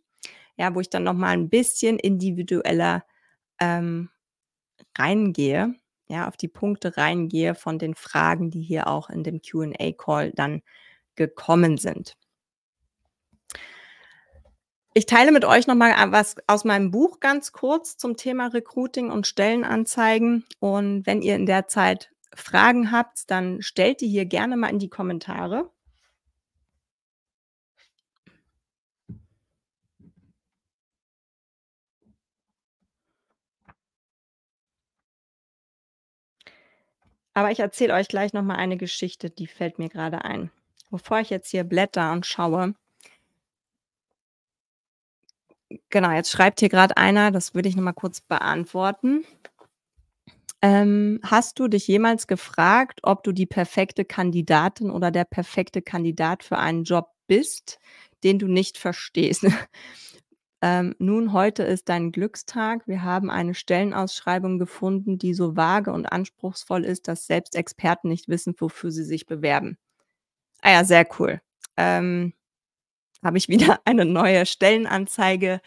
ja, wo ich dann nochmal ein bisschen individueller ähm, reingehe, ja, auf die Punkte reingehe von den Fragen, die hier auch in dem QA-Call dann gekommen sind. Ich teile mit euch nochmal äh, was aus meinem Buch ganz kurz zum Thema Recruiting und Stellenanzeigen. Und wenn ihr in der Zeit Fragen habt, dann stellt die hier gerne mal in die Kommentare. Aber ich erzähle euch gleich nochmal eine Geschichte, die fällt mir gerade ein. Bevor ich jetzt hier blätter und schaue. Genau, jetzt schreibt hier gerade einer, das würde ich nochmal kurz beantworten. Ähm, hast du dich jemals gefragt, ob du die perfekte Kandidatin oder der perfekte Kandidat für einen Job bist, den du nicht verstehst? <laughs> Ähm, nun, heute ist dein Glückstag. Wir haben eine Stellenausschreibung gefunden, die so vage und anspruchsvoll ist, dass selbst Experten nicht wissen, wofür sie sich bewerben. Ah ja, sehr cool. Ähm, Habe ich wieder eine neue Stellenanzeige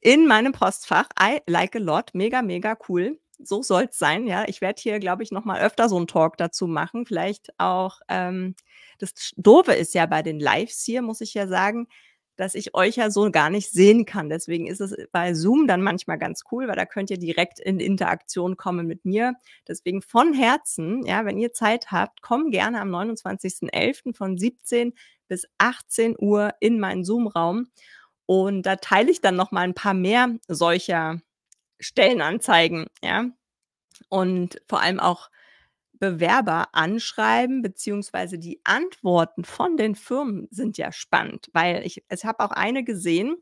in meinem Postfach. I like a lot. Mega, mega cool so soll es sein, ja. Ich werde hier, glaube ich, nochmal öfter so einen Talk dazu machen. Vielleicht auch, ähm, das Doofe ist ja bei den Lives hier, muss ich ja sagen, dass ich euch ja so gar nicht sehen kann. Deswegen ist es äh, bei Zoom dann manchmal ganz cool, weil da könnt ihr direkt in Interaktion kommen mit mir. Deswegen von Herzen, ja, wenn ihr Zeit habt, komm gerne am 29.11. von 17 bis 18 Uhr in meinen Zoom-Raum. Und da teile ich dann noch mal ein paar mehr solcher Stellenanzeigen, ja. Und vor allem auch Bewerber anschreiben, beziehungsweise die Antworten von den Firmen sind ja spannend, weil ich, ich habe auch eine gesehen,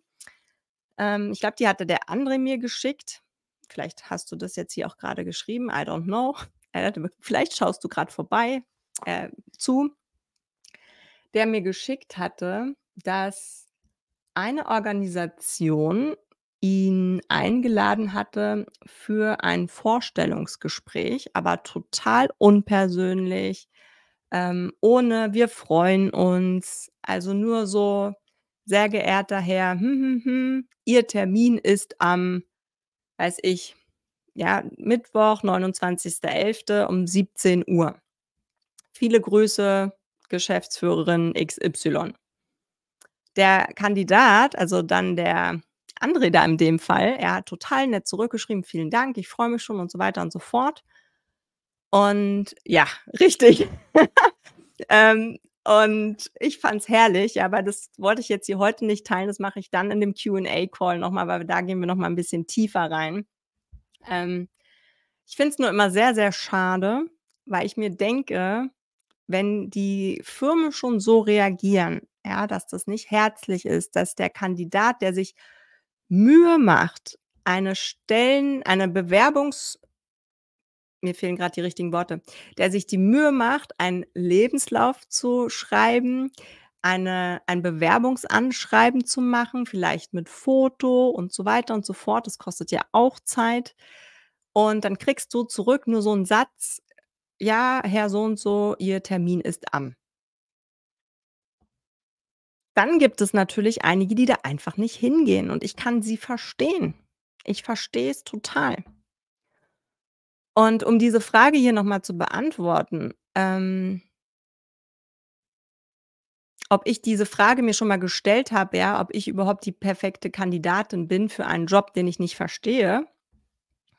ähm, ich glaube, die hatte der andere mir geschickt. Vielleicht hast du das jetzt hier auch gerade geschrieben, I don't know. <laughs> Äh, vielleicht schaust du gerade vorbei äh, zu, der mir geschickt hatte, dass eine Organisation ihn eingeladen hatte für ein Vorstellungsgespräch, aber total unpersönlich, ähm, ohne wir freuen uns, also nur so, sehr geehrter Herr, hm, hm, hm, Ihr Termin ist am, weiß ich, ja, Mittwoch, 29.11. um 17 Uhr. Viele Grüße, Geschäftsführerin XY. Der Kandidat, also dann der André da in dem Fall, er hat total nett zurückgeschrieben, vielen Dank, ich freue mich schon und so weiter und so fort. Und ja, <laughs> richtig. ähm, und ich fand es herrlich, aber das wollte ich jetzt hier heute nicht teilen. Das mache ich dann in dem QA-Call nochmal, weil da gehen wir nochmal ein bisschen tiefer rein. Ähm, ich finde es nur immer sehr, sehr schade, weil ich mir denke, wenn die Firmen schon so reagieren, ja, dass das nicht herzlich ist, dass der Kandidat, der sich Mühe macht, eine Stellen, eine Bewerbungs, mir fehlen gerade die richtigen Worte, der sich die Mühe macht, einen Lebenslauf zu schreiben, eine, ein Bewerbungsanschreiben zu machen, vielleicht mit Foto und so weiter und so fort. Das kostet ja auch Zeit. Und dann kriegst du zurück nur so einen Satz, ja, Herr so und so, Ihr Termin ist am. Dann gibt es natürlich einige, die da einfach nicht hingehen und ich kann sie verstehen. Ich verstehe es total. Und um diese Frage hier nochmal zu beantworten, ähm, ob ich diese Frage mir schon mal gestellt habe, ja, ob ich überhaupt die perfekte Kandidatin bin für einen Job, den ich nicht verstehe,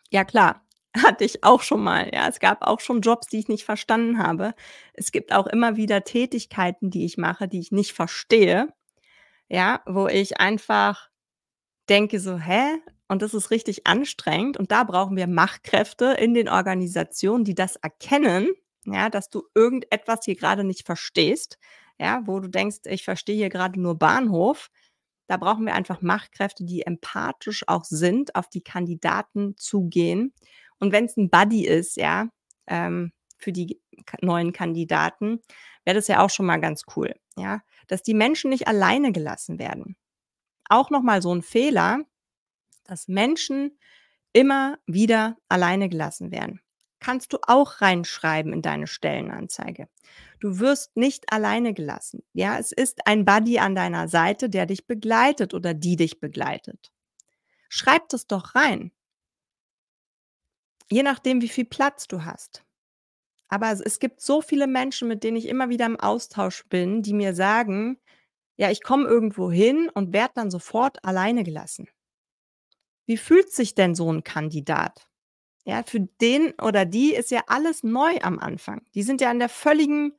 ja klar, hatte ich auch schon mal. Ja, es gab auch schon Jobs, die ich nicht verstanden habe. Es gibt auch immer wieder Tätigkeiten, die ich mache, die ich nicht verstehe. Ja, wo ich einfach denke so, hä? Und das ist richtig anstrengend. Und da brauchen wir Machtkräfte in den Organisationen, die das erkennen, ja, dass du irgendetwas hier gerade nicht verstehst. Ja, wo du denkst, ich verstehe hier gerade nur Bahnhof. Da brauchen wir einfach Machtkräfte, die empathisch auch sind, auf die Kandidaten zugehen und wenn es ein Buddy ist, ja, ähm, für die neuen Kandidaten, wäre das ja auch schon mal ganz cool, ja, dass die Menschen nicht alleine gelassen werden. Auch nochmal so ein Fehler, dass Menschen immer wieder alleine gelassen werden. Kannst du auch reinschreiben in deine Stellenanzeige. Du wirst nicht alleine gelassen. Ja, es ist ein Buddy an deiner Seite, der dich begleitet oder die dich begleitet. Schreib das doch rein. Je nachdem, wie viel Platz du hast. Aber es, gibt so viele Menschen, mit denen ich immer wieder im Austausch bin, die mir sagen, ja, ich komme irgendwo hin und werde dann sofort alleine gelassen. Wie fühlt sich denn so ein Kandidat? Ja, für den oder die ist ja alles neu am Anfang. Die sind ja in der völligen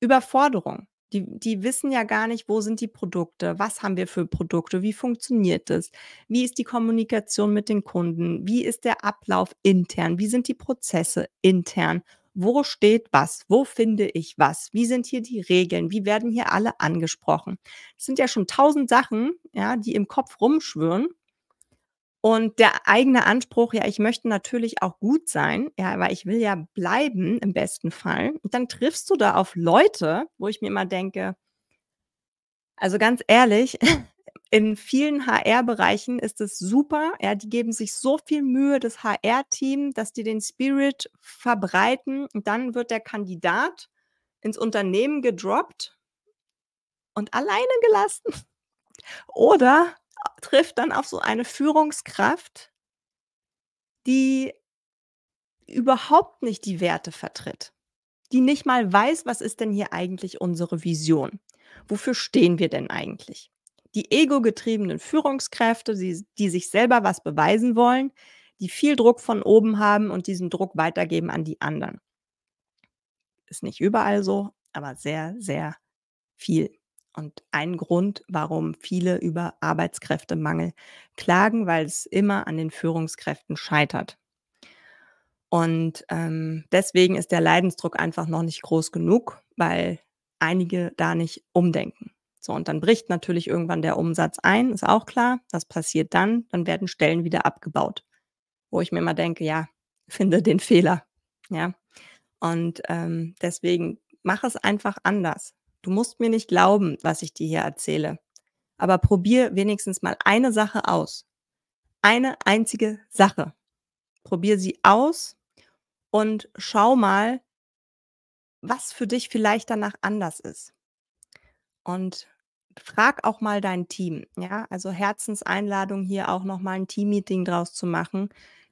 Überforderung. Die, die wissen ja gar nicht, wo sind die Produkte, was haben wir für Produkte, wie funktioniert das, wie ist die Kommunikation mit den Kunden, wie ist der Ablauf intern, wie sind die Prozesse intern, wo steht was, wo finde ich was, wie sind hier die Regeln, wie werden hier alle angesprochen. Es sind ja schon tausend Sachen, ja, die im Kopf rumschwören, und der eigene Anspruch, ja, ich möchte natürlich auch gut sein, ja, weil ich will ja bleiben im besten Fall. Und dann triffst du da auf Leute, wo ich mir immer denke, also ganz ehrlich, <laughs> in vielen HR-Bereichen ist es super. Ja, die geben sich so viel Mühe, das HR-Team, dass die den Spirit verbreiten. Und dann wird der Kandidat ins Unternehmen gedroppt und alleine gelassen. <laughs> Oder trifft dann auf so eine Führungskraft, die überhaupt nicht die Werte vertritt, die nicht mal weiß, was ist denn hier eigentlich unsere Vision? Wofür stehen wir denn eigentlich? Die ego-getriebenen Führungskräfte, die, die sich selber was beweisen wollen, die viel Druck von oben haben und diesen Druck weitergeben an die anderen. Ist nicht überall so, aber sehr, sehr viel. Und ein Grund, warum viele über Arbeitskräftemangel klagen, weil es immer an den Führungskräften scheitert. Und ähm, deswegen ist der Leidensdruck einfach noch nicht groß genug, weil einige da nicht umdenken. So, und dann bricht natürlich irgendwann der Umsatz ein, ist auch klar. Das passiert dann? Dann werden Stellen wieder abgebaut. Wo ich mir immer denke, ja, <laughs> finde den Fehler. Ja. Und ähm, deswegen mach es einfach anders. Du musst mir nicht glauben, was ich dir hier erzähle. Aber probier wenigstens mal eine Sache aus. Eine einzige Sache. Probier sie aus und schau mal, was für dich vielleicht danach anders ist. Und frag auch mal dein Team. Ja, also Herzenseinladung hier auch nochmal ein Teammeeting draus zu machen,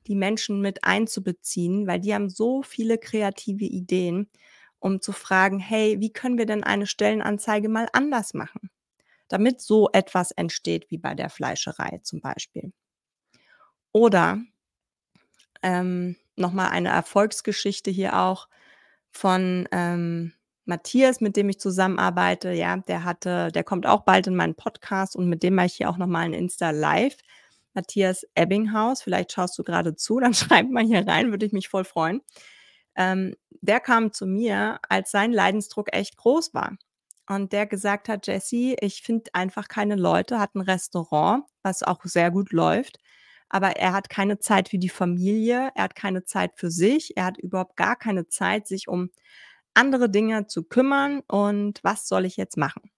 die Menschen mit einzubeziehen, weil die haben so viele kreative Ideen um zu fragen, hey, wie können wir denn eine Stellenanzeige mal anders machen, damit so etwas entsteht wie bei der Fleischerei zum Beispiel. Oder ähm, nochmal eine Erfolgsgeschichte hier auch von ähm, Matthias, mit dem ich zusammenarbeite. Ja, der hatte, der kommt auch bald in meinen Podcast und mit dem mache ich hier auch nochmal ein Insta Live. Matthias Ebbinghaus, vielleicht schaust du gerade zu, <laughs> dann schreib mal hier rein, würde ich mich voll freuen ähm, der kam zu mir, als sein Leidensdruck echt groß war. Und der gesagt hat, Jesse, ich finde einfach keine Leute, hat ein Restaurant, was auch sehr gut läuft, aber er hat keine Zeit für die Familie, er hat keine Zeit für sich, er hat überhaupt gar keine Zeit, sich um andere Dinge zu kümmern und was soll ich jetzt machen?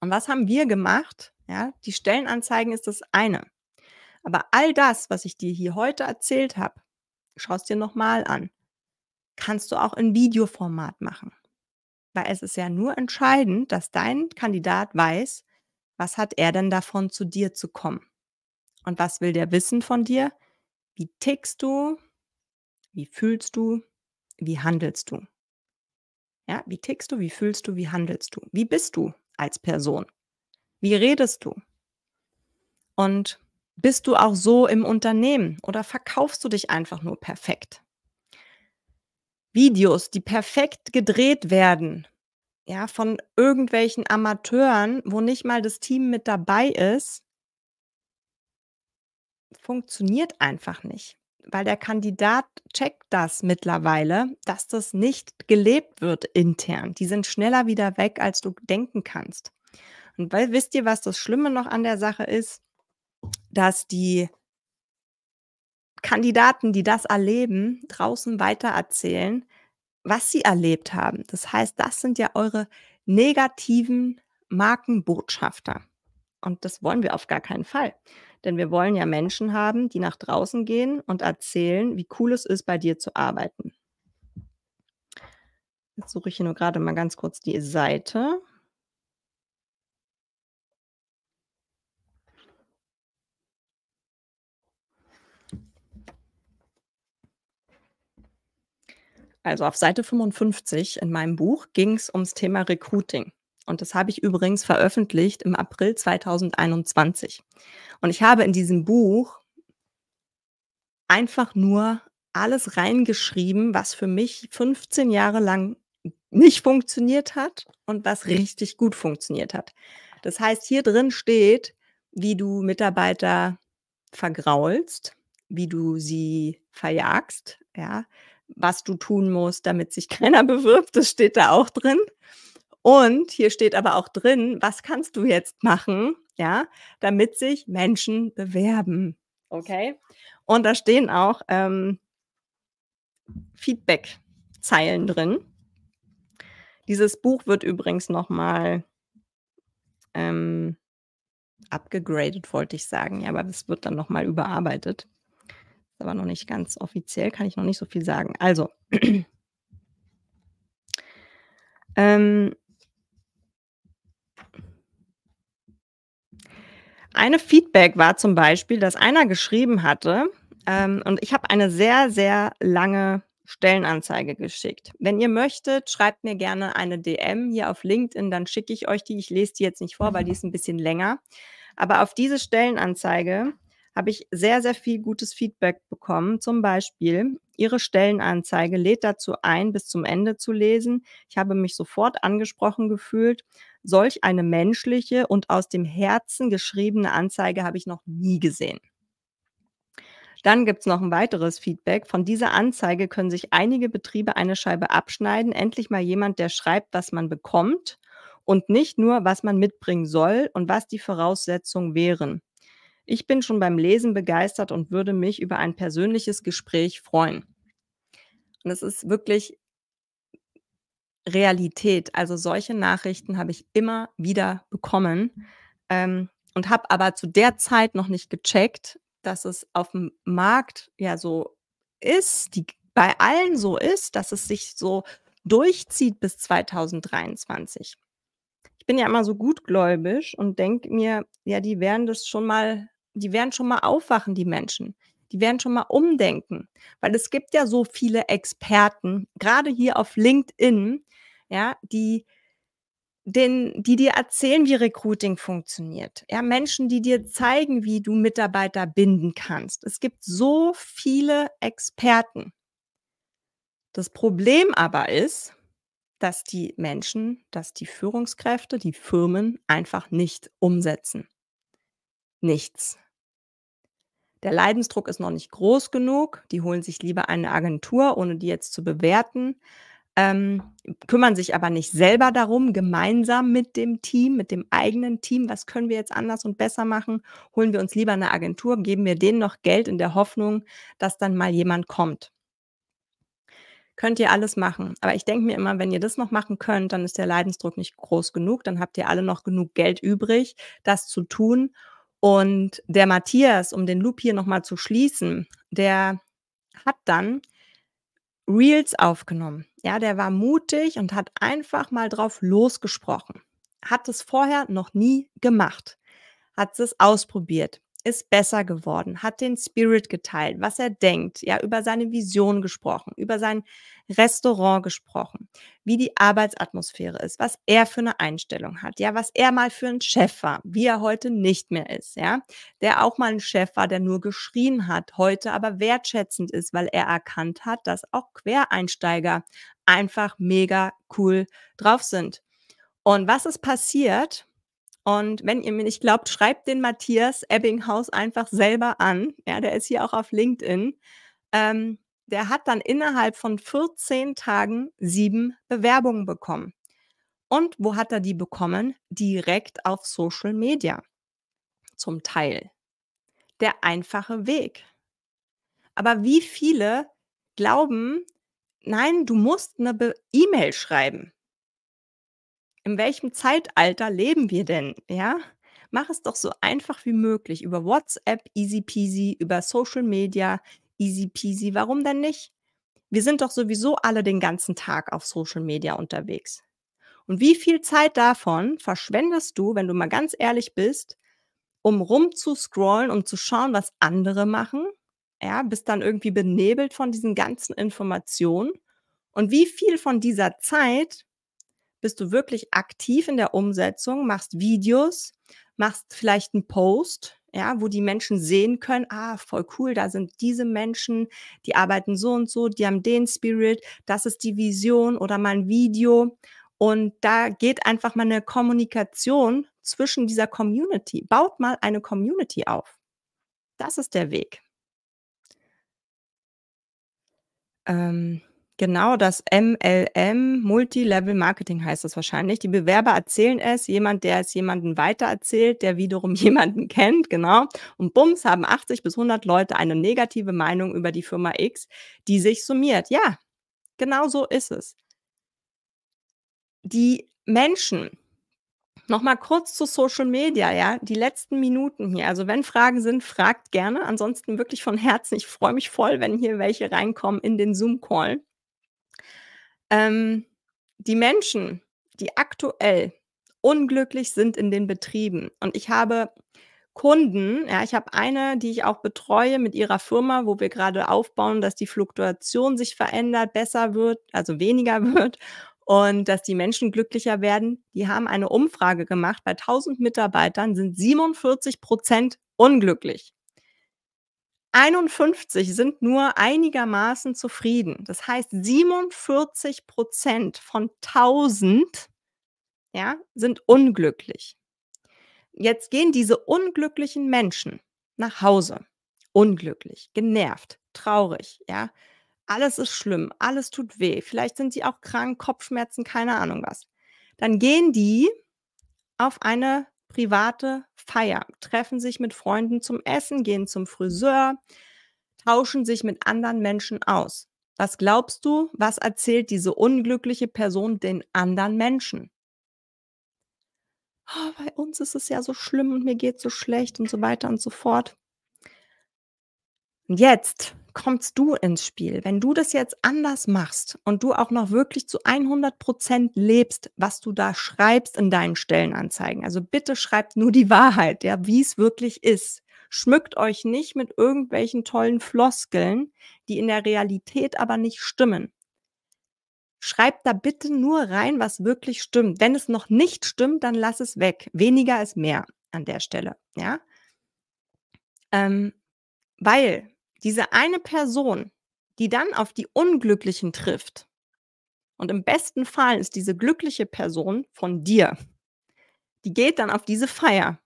Und was haben wir gemacht? Ja, die Stellenanzeigen ist das eine. Aber all das, was ich dir hier heute erzählt habe, schaust dir nochmal an kannst du auch in Videoformat machen. Weil es ist ja nur entscheidend, dass dein Kandidat weiß, was hat er denn davon, zu dir zu kommen? Und was will der wissen von dir? Wie tickst du? Wie fühlst du? Wie handelst du? Ja, wie tickst du? Wie fühlst du? Wie handelst du? Wie bist du als Person? Wie redest du? Und bist du auch so im Unternehmen oder verkaufst du dich einfach nur perfekt? Videos, die perfekt gedreht werden, ja, von irgendwelchen Amateuren, wo nicht mal das Team mit dabei ist, funktioniert einfach nicht. Weil der Kandidat checkt das mittlerweile, dass das nicht gelebt wird intern. Die sind schneller wieder weg, als du denken kannst. Und weil wisst ihr, was das Schlimme noch an der Sache ist? Dass die Kandidaten, die das erleben, draußen weitererzählen, was sie erlebt haben. Das heißt, das sind ja eure negativen Markenbotschafter. Und das wollen wir auf gar keinen Fall. Denn wir wollen ja Menschen haben, die nach draußen gehen und erzählen, wie cool es ist, bei dir zu arbeiten. Jetzt suche ich hier nur gerade mal ganz kurz die Seite. Also auf Seite 55 in meinem Buch ging es ums Thema Recruiting. Und das habe ich übrigens veröffentlicht im April 2021. Und ich habe in diesem Buch einfach nur alles reingeschrieben, was für mich 15 Jahre lang nicht funktioniert hat und was mhm. richtig gut funktioniert hat. Das heißt, hier drin steht, wie du Mitarbeiter vergraulst, wie du sie verjagst, ja, was du tun musst, damit sich <laughs> keiner bewirbt. Das steht da auch drin. Und hier steht aber auch drin, was kannst du jetzt machen, ja, damit sich Menschen bewerben. Okay. Und da stehen auch ähm, Feedback-Zeilen drin. Dieses Buch wird übrigens nochmal ähm, abgegradet, wollte ich sagen, ja, aber das wird dann nochmal überarbeitet. Ist aber noch nicht ganz offiziell, kann ich noch nicht so viel sagen. Also, <clears throat> ähm, eine Feedback war zum Beispiel, dass einer geschrieben hatte, ähm, und ich habe eine sehr, sehr lange Stellenanzeige geschickt. Wenn ihr möchtet, schreibt mir gerne eine DM hier auf LinkedIn, dann schicke ich euch die. Ich lese die jetzt nicht vor, weil die ist ein bisschen länger. Aber auf diese Stellenanzeige habe ich sehr, sehr viel gutes Feedback bekommen. Zum Beispiel, Ihre Stellenanzeige lädt dazu ein, bis zum Ende zu lesen. Ich habe mich sofort angesprochen gefühlt. Solch eine menschliche und aus dem Herzen geschriebene Anzeige habe ich noch nie gesehen. Dann gibt es noch ein weiteres Feedback. Von dieser Anzeige können sich einige Betriebe eine Scheibe abschneiden. Endlich mal jemand, der schreibt, was man bekommt und nicht nur, was man mitbringen soll und was die Voraussetzungen wären. Ich bin schon beim Lesen begeistert und würde mich über ein persönliches Gespräch freuen. Und es ist wirklich Realität. Also solche Nachrichten habe ich immer wieder bekommen ähm, und habe aber zu der Zeit noch nicht gecheckt, dass es auf dem Markt ja so ist, die bei allen so ist, dass es sich so durchzieht bis 2023. Ich bin ja immer so gutgläubig und denke mir, ja, die werden das schon mal die werden schon mal aufwachen, die Menschen. Die werden schon mal umdenken, weil es gibt ja so viele Experten, gerade hier auf LinkedIn, ja, die den, die dir erzählen, wie Recruiting funktioniert. Ja, Menschen, die dir zeigen, wie du Mitarbeiter binden kannst. Es gibt so viele Experten. Das Problem aber ist, dass die Menschen, dass die Führungskräfte, die Firmen einfach nicht umsetzen. Nichts. Der Leidensdruck ist noch nicht groß genug. Die holen sich lieber eine Agentur, ohne die jetzt zu bewerten. Ähm, kümmern sich aber nicht selber darum, gemeinsam mit dem Team, mit dem eigenen Team, was können wir jetzt anders und besser machen, holen wir uns lieber eine Agentur, geben wir denen noch Geld in der Hoffnung, dass dann mal jemand kommt. Könnt ihr alles machen. Aber ich denke mir immer, wenn ihr das noch machen könnt, dann ist der Leidensdruck nicht groß genug, dann habt ihr alle noch genug Geld übrig, das zu tun und der Matthias, um den Loop hier nochmal zu schließen, der hat dann Reels aufgenommen. Ja, der war mutig und hat einfach mal drauf losgesprochen. Hat es vorher noch nie gemacht. Hat es ausprobiert ist besser geworden, hat den Spirit geteilt, was er denkt, ja, über seine Vision gesprochen, über sein Restaurant gesprochen, wie die Arbeitsatmosphäre ist, was er für eine Einstellung hat, ja, was er mal für ein Chef war, wie er heute nicht mehr ist, ja, der auch mal ein Chef war, der nur geschrien hat, heute aber wertschätzend ist, weil er erkannt hat, dass auch Quereinsteiger einfach mega cool drauf sind. Und was ist passiert? Und wenn ihr mir nicht glaubt, schreibt den Matthias Ebbinghaus einfach selber an. Ja, der ist hier auch auf LinkedIn. Ähm, der hat dann innerhalb von 14 Tagen sieben Bewerbungen bekommen. Und wo hat er die bekommen? Direkt auf Social Media. Zum Teil. Der einfache Weg. Aber wie viele glauben, nein, du musst eine E-Mail schreiben in welchem Zeitalter leben wir denn? Ja, mach es doch so einfach wie möglich über WhatsApp, easy peasy, über Social Media, easy peasy. Warum denn nicht? Wir sind doch sowieso alle den ganzen Tag auf Social Media unterwegs. Und wie viel Zeit davon verschwendest du, wenn du mal ganz ehrlich bist, um rumzuscrollen, um zu schauen, was andere machen? Ja, bist dann irgendwie benebelt von diesen ganzen Informationen. Und wie viel von dieser Zeit bist du wirklich aktiv in der Umsetzung, machst Videos, machst vielleicht einen Post, ja, wo die Menschen sehen können, ah, voll cool, da sind diese Menschen, die arbeiten so und so, die haben den Spirit, das ist die Vision oder mal ein Video. Und da geht einfach mal eine Kommunikation zwischen dieser Community. Baut mal eine Community auf. Das ist der Weg. Ähm, Genau, das MLM, Multilevel Marketing heißt das wahrscheinlich. Die Bewerber erzählen es, jemand, der es jemanden weitererzählt, der wiederum <laughs> jemanden kennt, genau. Und bums, haben 80 bis 100 Leute eine negative Meinung über die Firma X, die sich summiert. Ja, genau so ist es. Die Menschen, Nochmal kurz zu Social Media, ja, die letzten Minuten hier. Also wenn Fragen sind, fragt gerne. Ansonsten wirklich von Herzen. Ich freue mich voll, wenn hier welche reinkommen in den Zoom-Call. Ähm, die Menschen, die aktuell unglücklich sind in den Betrieben, und ich habe Kunden, ja, ich habe eine, die ich auch betreue mit ihrer Firma, wo wir gerade aufbauen, dass die Fluktuation sich verändert, besser wird, also weniger <laughs> wird und dass die Menschen glücklicher werden. Die haben eine Umfrage gemacht. Bei 1000 Mitarbeitern sind 47 Prozent unglücklich. 51 sind nur einigermaßen zufrieden. Das heißt, 47 Prozent von 1000 ja, sind unglücklich. Jetzt gehen diese unglücklichen Menschen nach Hause. Unglücklich, genervt, traurig, ja. Alles ist schlimm, alles tut weh. Vielleicht sind sie auch krank, Kopfschmerzen, keine Ahnung was. Dann gehen die auf eine private Feier, treffen sich mit Freunden zum Essen, gehen zum Friseur, tauschen sich mit anderen Menschen aus. Was glaubst du, was erzählt diese unglückliche Person den anderen Menschen? Oh, bei uns ist es ja so schlimm und mir geht so schlecht und so weiter und so fort. Und Jetzt kommst du ins Spiel. Wenn du das jetzt anders machst und du auch noch wirklich zu 100 Prozent lebst, was du da schreibst in deinen Stellenanzeigen, also bitte schreibt nur die Wahrheit, ja, wie es wirklich ist. Schmückt euch nicht mit irgendwelchen tollen Floskeln, die in der Realität aber nicht stimmen. Schreibt da bitte nur rein, was wirklich stimmt. Wenn es noch nicht stimmt, dann lass es weg. Weniger ist mehr an der Stelle, ja. Ähm, weil diese eine Person, die dann auf die Unglücklichen trifft, und im besten Fall ist diese glückliche Person von dir, die geht dann auf diese Feier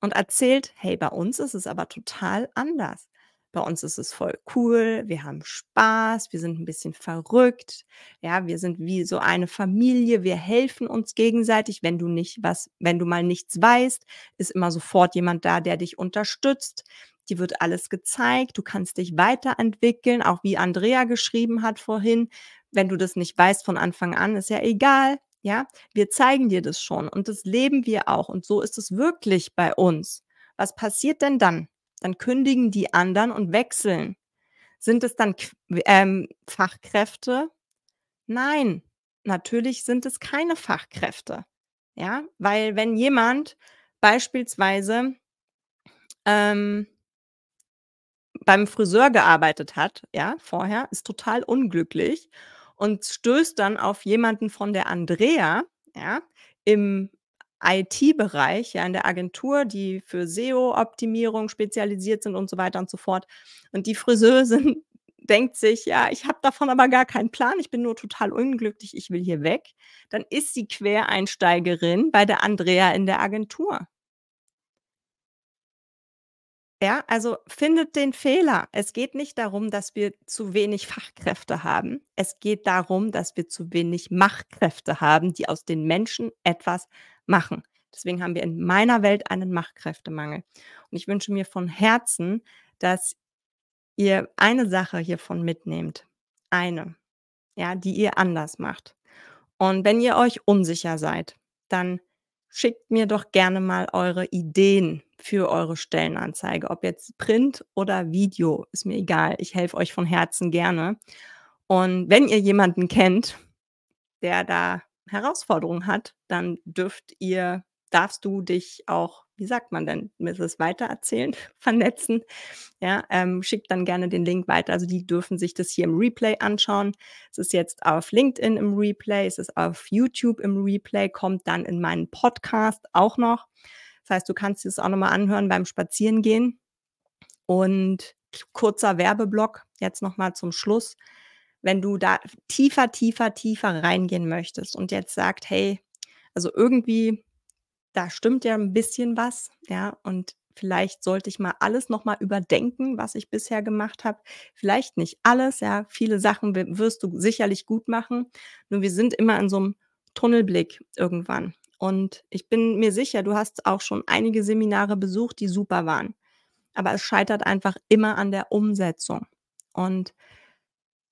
und erzählt, hey, bei uns ist es aber total anders. Bei uns ist es voll cool, wir haben Spaß, wir sind ein bisschen verrückt, ja, wir sind wie so eine Familie, wir helfen uns gegenseitig. Wenn du nicht was, wenn du mal nichts weißt, ist immer sofort jemand da, der dich unterstützt. Dir wird alles gezeigt. Du kannst dich weiterentwickeln, auch wie Andrea geschrieben hat vorhin. Wenn du das nicht weißt von Anfang an, ist ja egal. Ja, wir zeigen dir das schon und das leben wir auch. Und so ist es wirklich bei uns. Was passiert denn dann? Dann kündigen die anderen und wechseln. Sind es dann ähm, Fachkräfte? Nein, natürlich sind es keine Fachkräfte. Ja, weil wenn jemand beispielsweise ähm, beim Friseur gearbeitet hat, ja, vorher, ist total unglücklich und stößt dann auf jemanden von der Andrea, ja, im IT-Bereich, ja, in der Agentur, die für SEO-Optimierung spezialisiert sind und so weiter und so fort. Und die Friseurin <laughs> denkt sich, ja, ich habe davon aber gar keinen Plan, ich bin nur total unglücklich, ich will hier weg. Dann ist sie Quereinsteigerin bei der Andrea in der Agentur. Ja, also findet den Fehler. Es geht nicht darum, dass wir zu wenig Fachkräfte haben. Es geht darum, dass wir zu wenig Machtkräfte haben, die aus den Menschen etwas machen. Deswegen haben wir in meiner Welt einen Machtkräftemangel. Und ich wünsche mir von Herzen, dass ihr eine Sache hiervon mitnehmt. Eine, ja, die ihr anders macht. Und wenn ihr euch unsicher seid, dann schickt mir doch gerne mal eure Ideen für eure Stellenanzeige, ob jetzt Print oder Video, ist mir egal. Ich helfe euch von Herzen gerne. Und wenn ihr jemanden kennt, der da Herausforderungen hat, dann dürft ihr, darfst du dich auch, wie sagt man denn, Mrs. weitererzählen, <laughs> vernetzen. Ja, ähm, schickt dann gerne den Link weiter. Also die dürfen sich das hier im Replay anschauen. Es ist jetzt auf LinkedIn im Replay, es ist auf YouTube im Replay, kommt dann in meinen Podcast auch noch. Das heißt, du kannst es auch nochmal anhören beim Spazierengehen. Und kurzer Werbeblock jetzt nochmal zum Schluss. Wenn du da tiefer, tiefer, tiefer reingehen möchtest und jetzt sagt, hey, also irgendwie, da stimmt ja ein bisschen was, ja, und vielleicht sollte ich mal alles nochmal überdenken, was ich bisher gemacht habe. Vielleicht nicht alles, ja, viele Sachen wirst du sicherlich gut machen, nur wir sind immer in so einem Tunnelblick irgendwann, und ich bin mir sicher, du hast auch schon einige Seminare besucht, die super waren. Aber es scheitert einfach immer an der Umsetzung. Und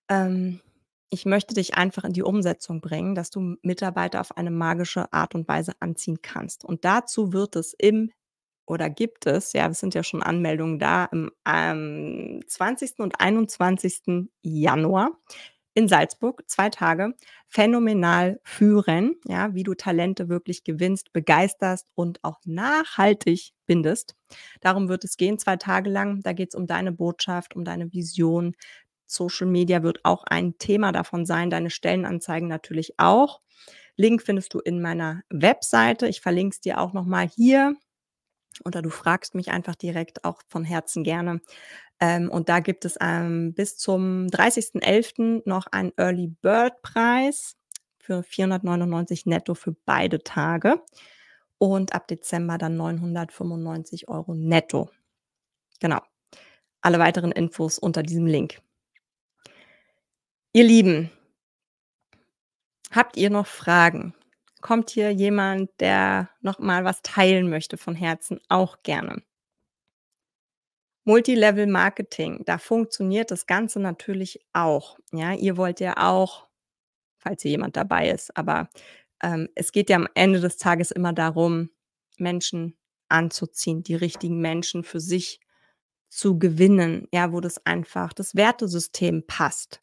ähm, ich möchte dich einfach in die Umsetzung bringen, dass du Mitarbeiter auf eine magische Art und Weise anziehen kannst. Und dazu wird es im oder gibt es, ja, es sind ja schon Anmeldungen da, am ähm, 20. und 21. Januar in Salzburg, zwei Tage, phänomenal führen, ja, wie du Talente wirklich gewinnst, begeisterst und auch nachhaltig bindest. Darum wird es gehen, zwei Tage lang. Da geht es um deine Botschaft, um deine Vision. Social Media wird auch ein Thema davon sein, deine Stellenanzeigen natürlich auch. Link findest du in meiner Webseite. Ich verlinke es dir auch nochmal hier. Oder du fragst mich einfach direkt auch von Herzen gerne. Ähm, und da gibt es ähm, bis zum 30.11. noch einen Early Bird Preis für 499 netto für beide Tage und ab Dezember dann 995 Euro netto. Genau. Alle weiteren Infos unter diesem Link. Ihr Lieben, habt ihr noch Fragen? Kommt hier jemand, der noch mal was teilen möchte von Herzen? Auch gerne. Multilevel Marketing, da funktioniert das Ganze natürlich auch. Ja, ihr wollt ja auch, falls hier jemand dabei ist, aber ähm, es geht ja am Ende des Tages immer darum, Menschen anzuziehen, die richtigen Menschen für sich zu gewinnen, ja, wo das einfach das Wertesystem passt.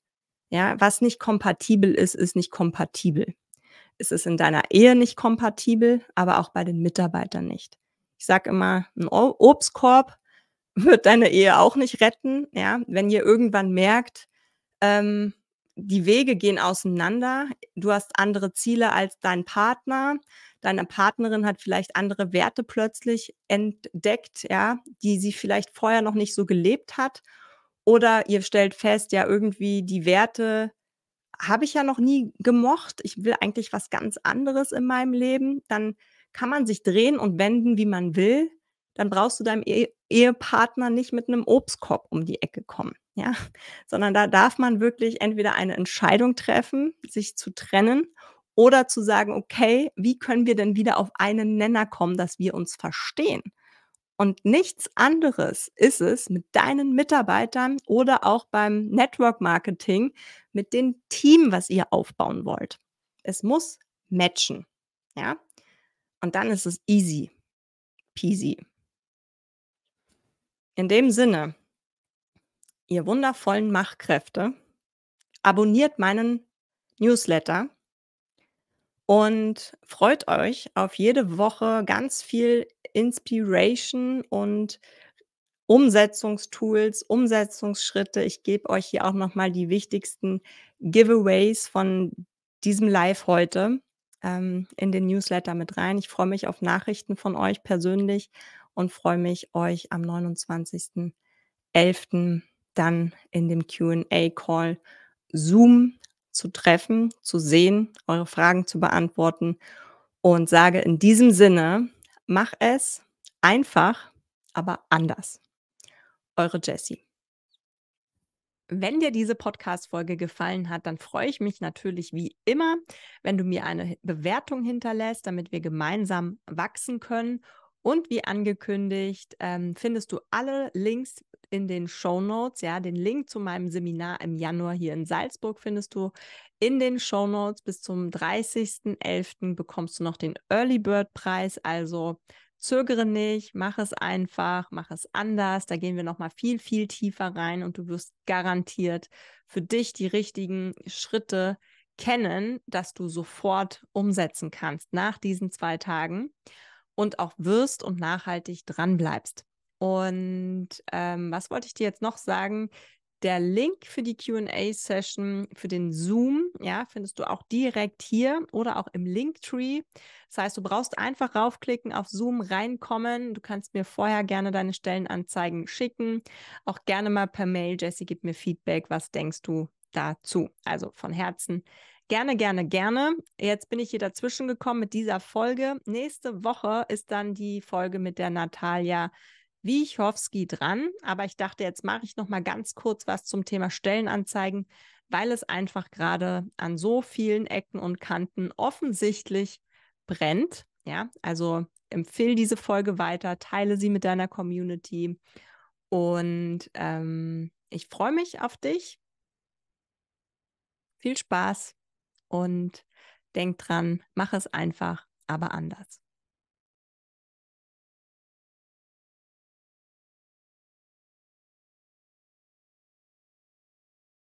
Ja, was nicht kompatibel ist, ist nicht kompatibel. Es ist in deiner Ehe nicht kompatibel, aber auch bei den Mitarbeitern nicht. Ich sage immer, ein Obstkorb wird deine Ehe auch nicht retten, ja, wenn ihr irgendwann merkt, ähm, die Wege gehen auseinander, du hast andere Ziele als dein Partner, deine Partnerin hat vielleicht andere Werte plötzlich entdeckt, ja, die sie vielleicht vorher noch nicht so gelebt hat. Oder ihr stellt fest, ja, irgendwie die Werte habe ich ja noch nie gemocht. Ich will eigentlich was ganz anderes in meinem Leben. Dann kann man sich drehen und wenden, wie man will dann brauchst du deinem e-, Ehepartner nicht mit einem Obstkorb um die Ecke kommen, ja, <laughs> sondern da darf man wirklich entweder eine Entscheidung treffen, sich zu trennen oder zu sagen, okay, wie können wir denn wieder auf einen Nenner kommen, dass wir uns verstehen? Und nichts anderes ist es mit deinen Mitarbeitern oder auch beim Network Marketing mit dem Team, was ihr aufbauen wollt. Es muss matchen, ja? Und dann ist es easy peasy. In dem Sinne, ihr wundervollen Machkräfte, abonniert meinen Newsletter und freut euch auf jede Woche ganz viel Inspiration und Umsetzungstools, Umsetzungsschritte. Ich gebe euch hier auch nochmal die wichtigsten Giveaways von diesem Live heute ähm, in den Newsletter mit rein. Ich freue mich auf Nachrichten von euch persönlich und freue mich, euch am 29.11. dann in dem QA-Call Zoom zu treffen, zu sehen, eure Fragen zu beantworten und sage in diesem Sinne, mach es einfach, aber anders. Eure Jessie. Wenn dir diese Podcast-Folge gefallen hat, dann freue ich mich natürlich wie immer, wenn du mir eine Bewertung hinterlässt, damit wir gemeinsam wachsen können und wie angekündigt, ähm, findest du alle Links in den Show Notes. Ja, den Link zu meinem Seminar im Januar hier in Salzburg findest du in den Show Notes. Bis zum 30.11. bekommst du noch den Early Bird Preis. Also zögere nicht, mach es einfach, mach es anders. Da gehen wir nochmal viel, viel tiefer rein und du wirst garantiert für dich die richtigen Schritte kennen, dass du sofort umsetzen kannst nach diesen zwei Tagen und auch wirst und nachhaltig dranbleibst. Und ähm, was wollte ich dir jetzt noch sagen? Der Link für die QA-Session, für den Zoom, ja, findest du auch direkt hier oder auch im Linktree. Das heißt, du brauchst einfach raufklicken, auf Zoom reinkommen. Du kannst mir vorher gerne deine Stellenanzeigen schicken. Auch gerne mal per Mail. Jesse, gib mir Feedback. Was denkst du dazu? Also von Herzen Gerne, gerne, gerne. Jetzt bin ich hier dazwischen gekommen mit dieser Folge. Nächste Woche ist dann die Folge mit der Natalia Wiechowski dran. Aber ich dachte, jetzt mache ich noch mal ganz kurz was zum Thema Stellenanzeigen, weil es einfach gerade an so vielen Ecken und Kanten offensichtlich brennt. Ja, also empfehle diese Folge weiter, teile sie mit deiner Community und ähm, ich freue mich auf dich. Viel Spaß! und denk dran, mach es einfach, aber anders.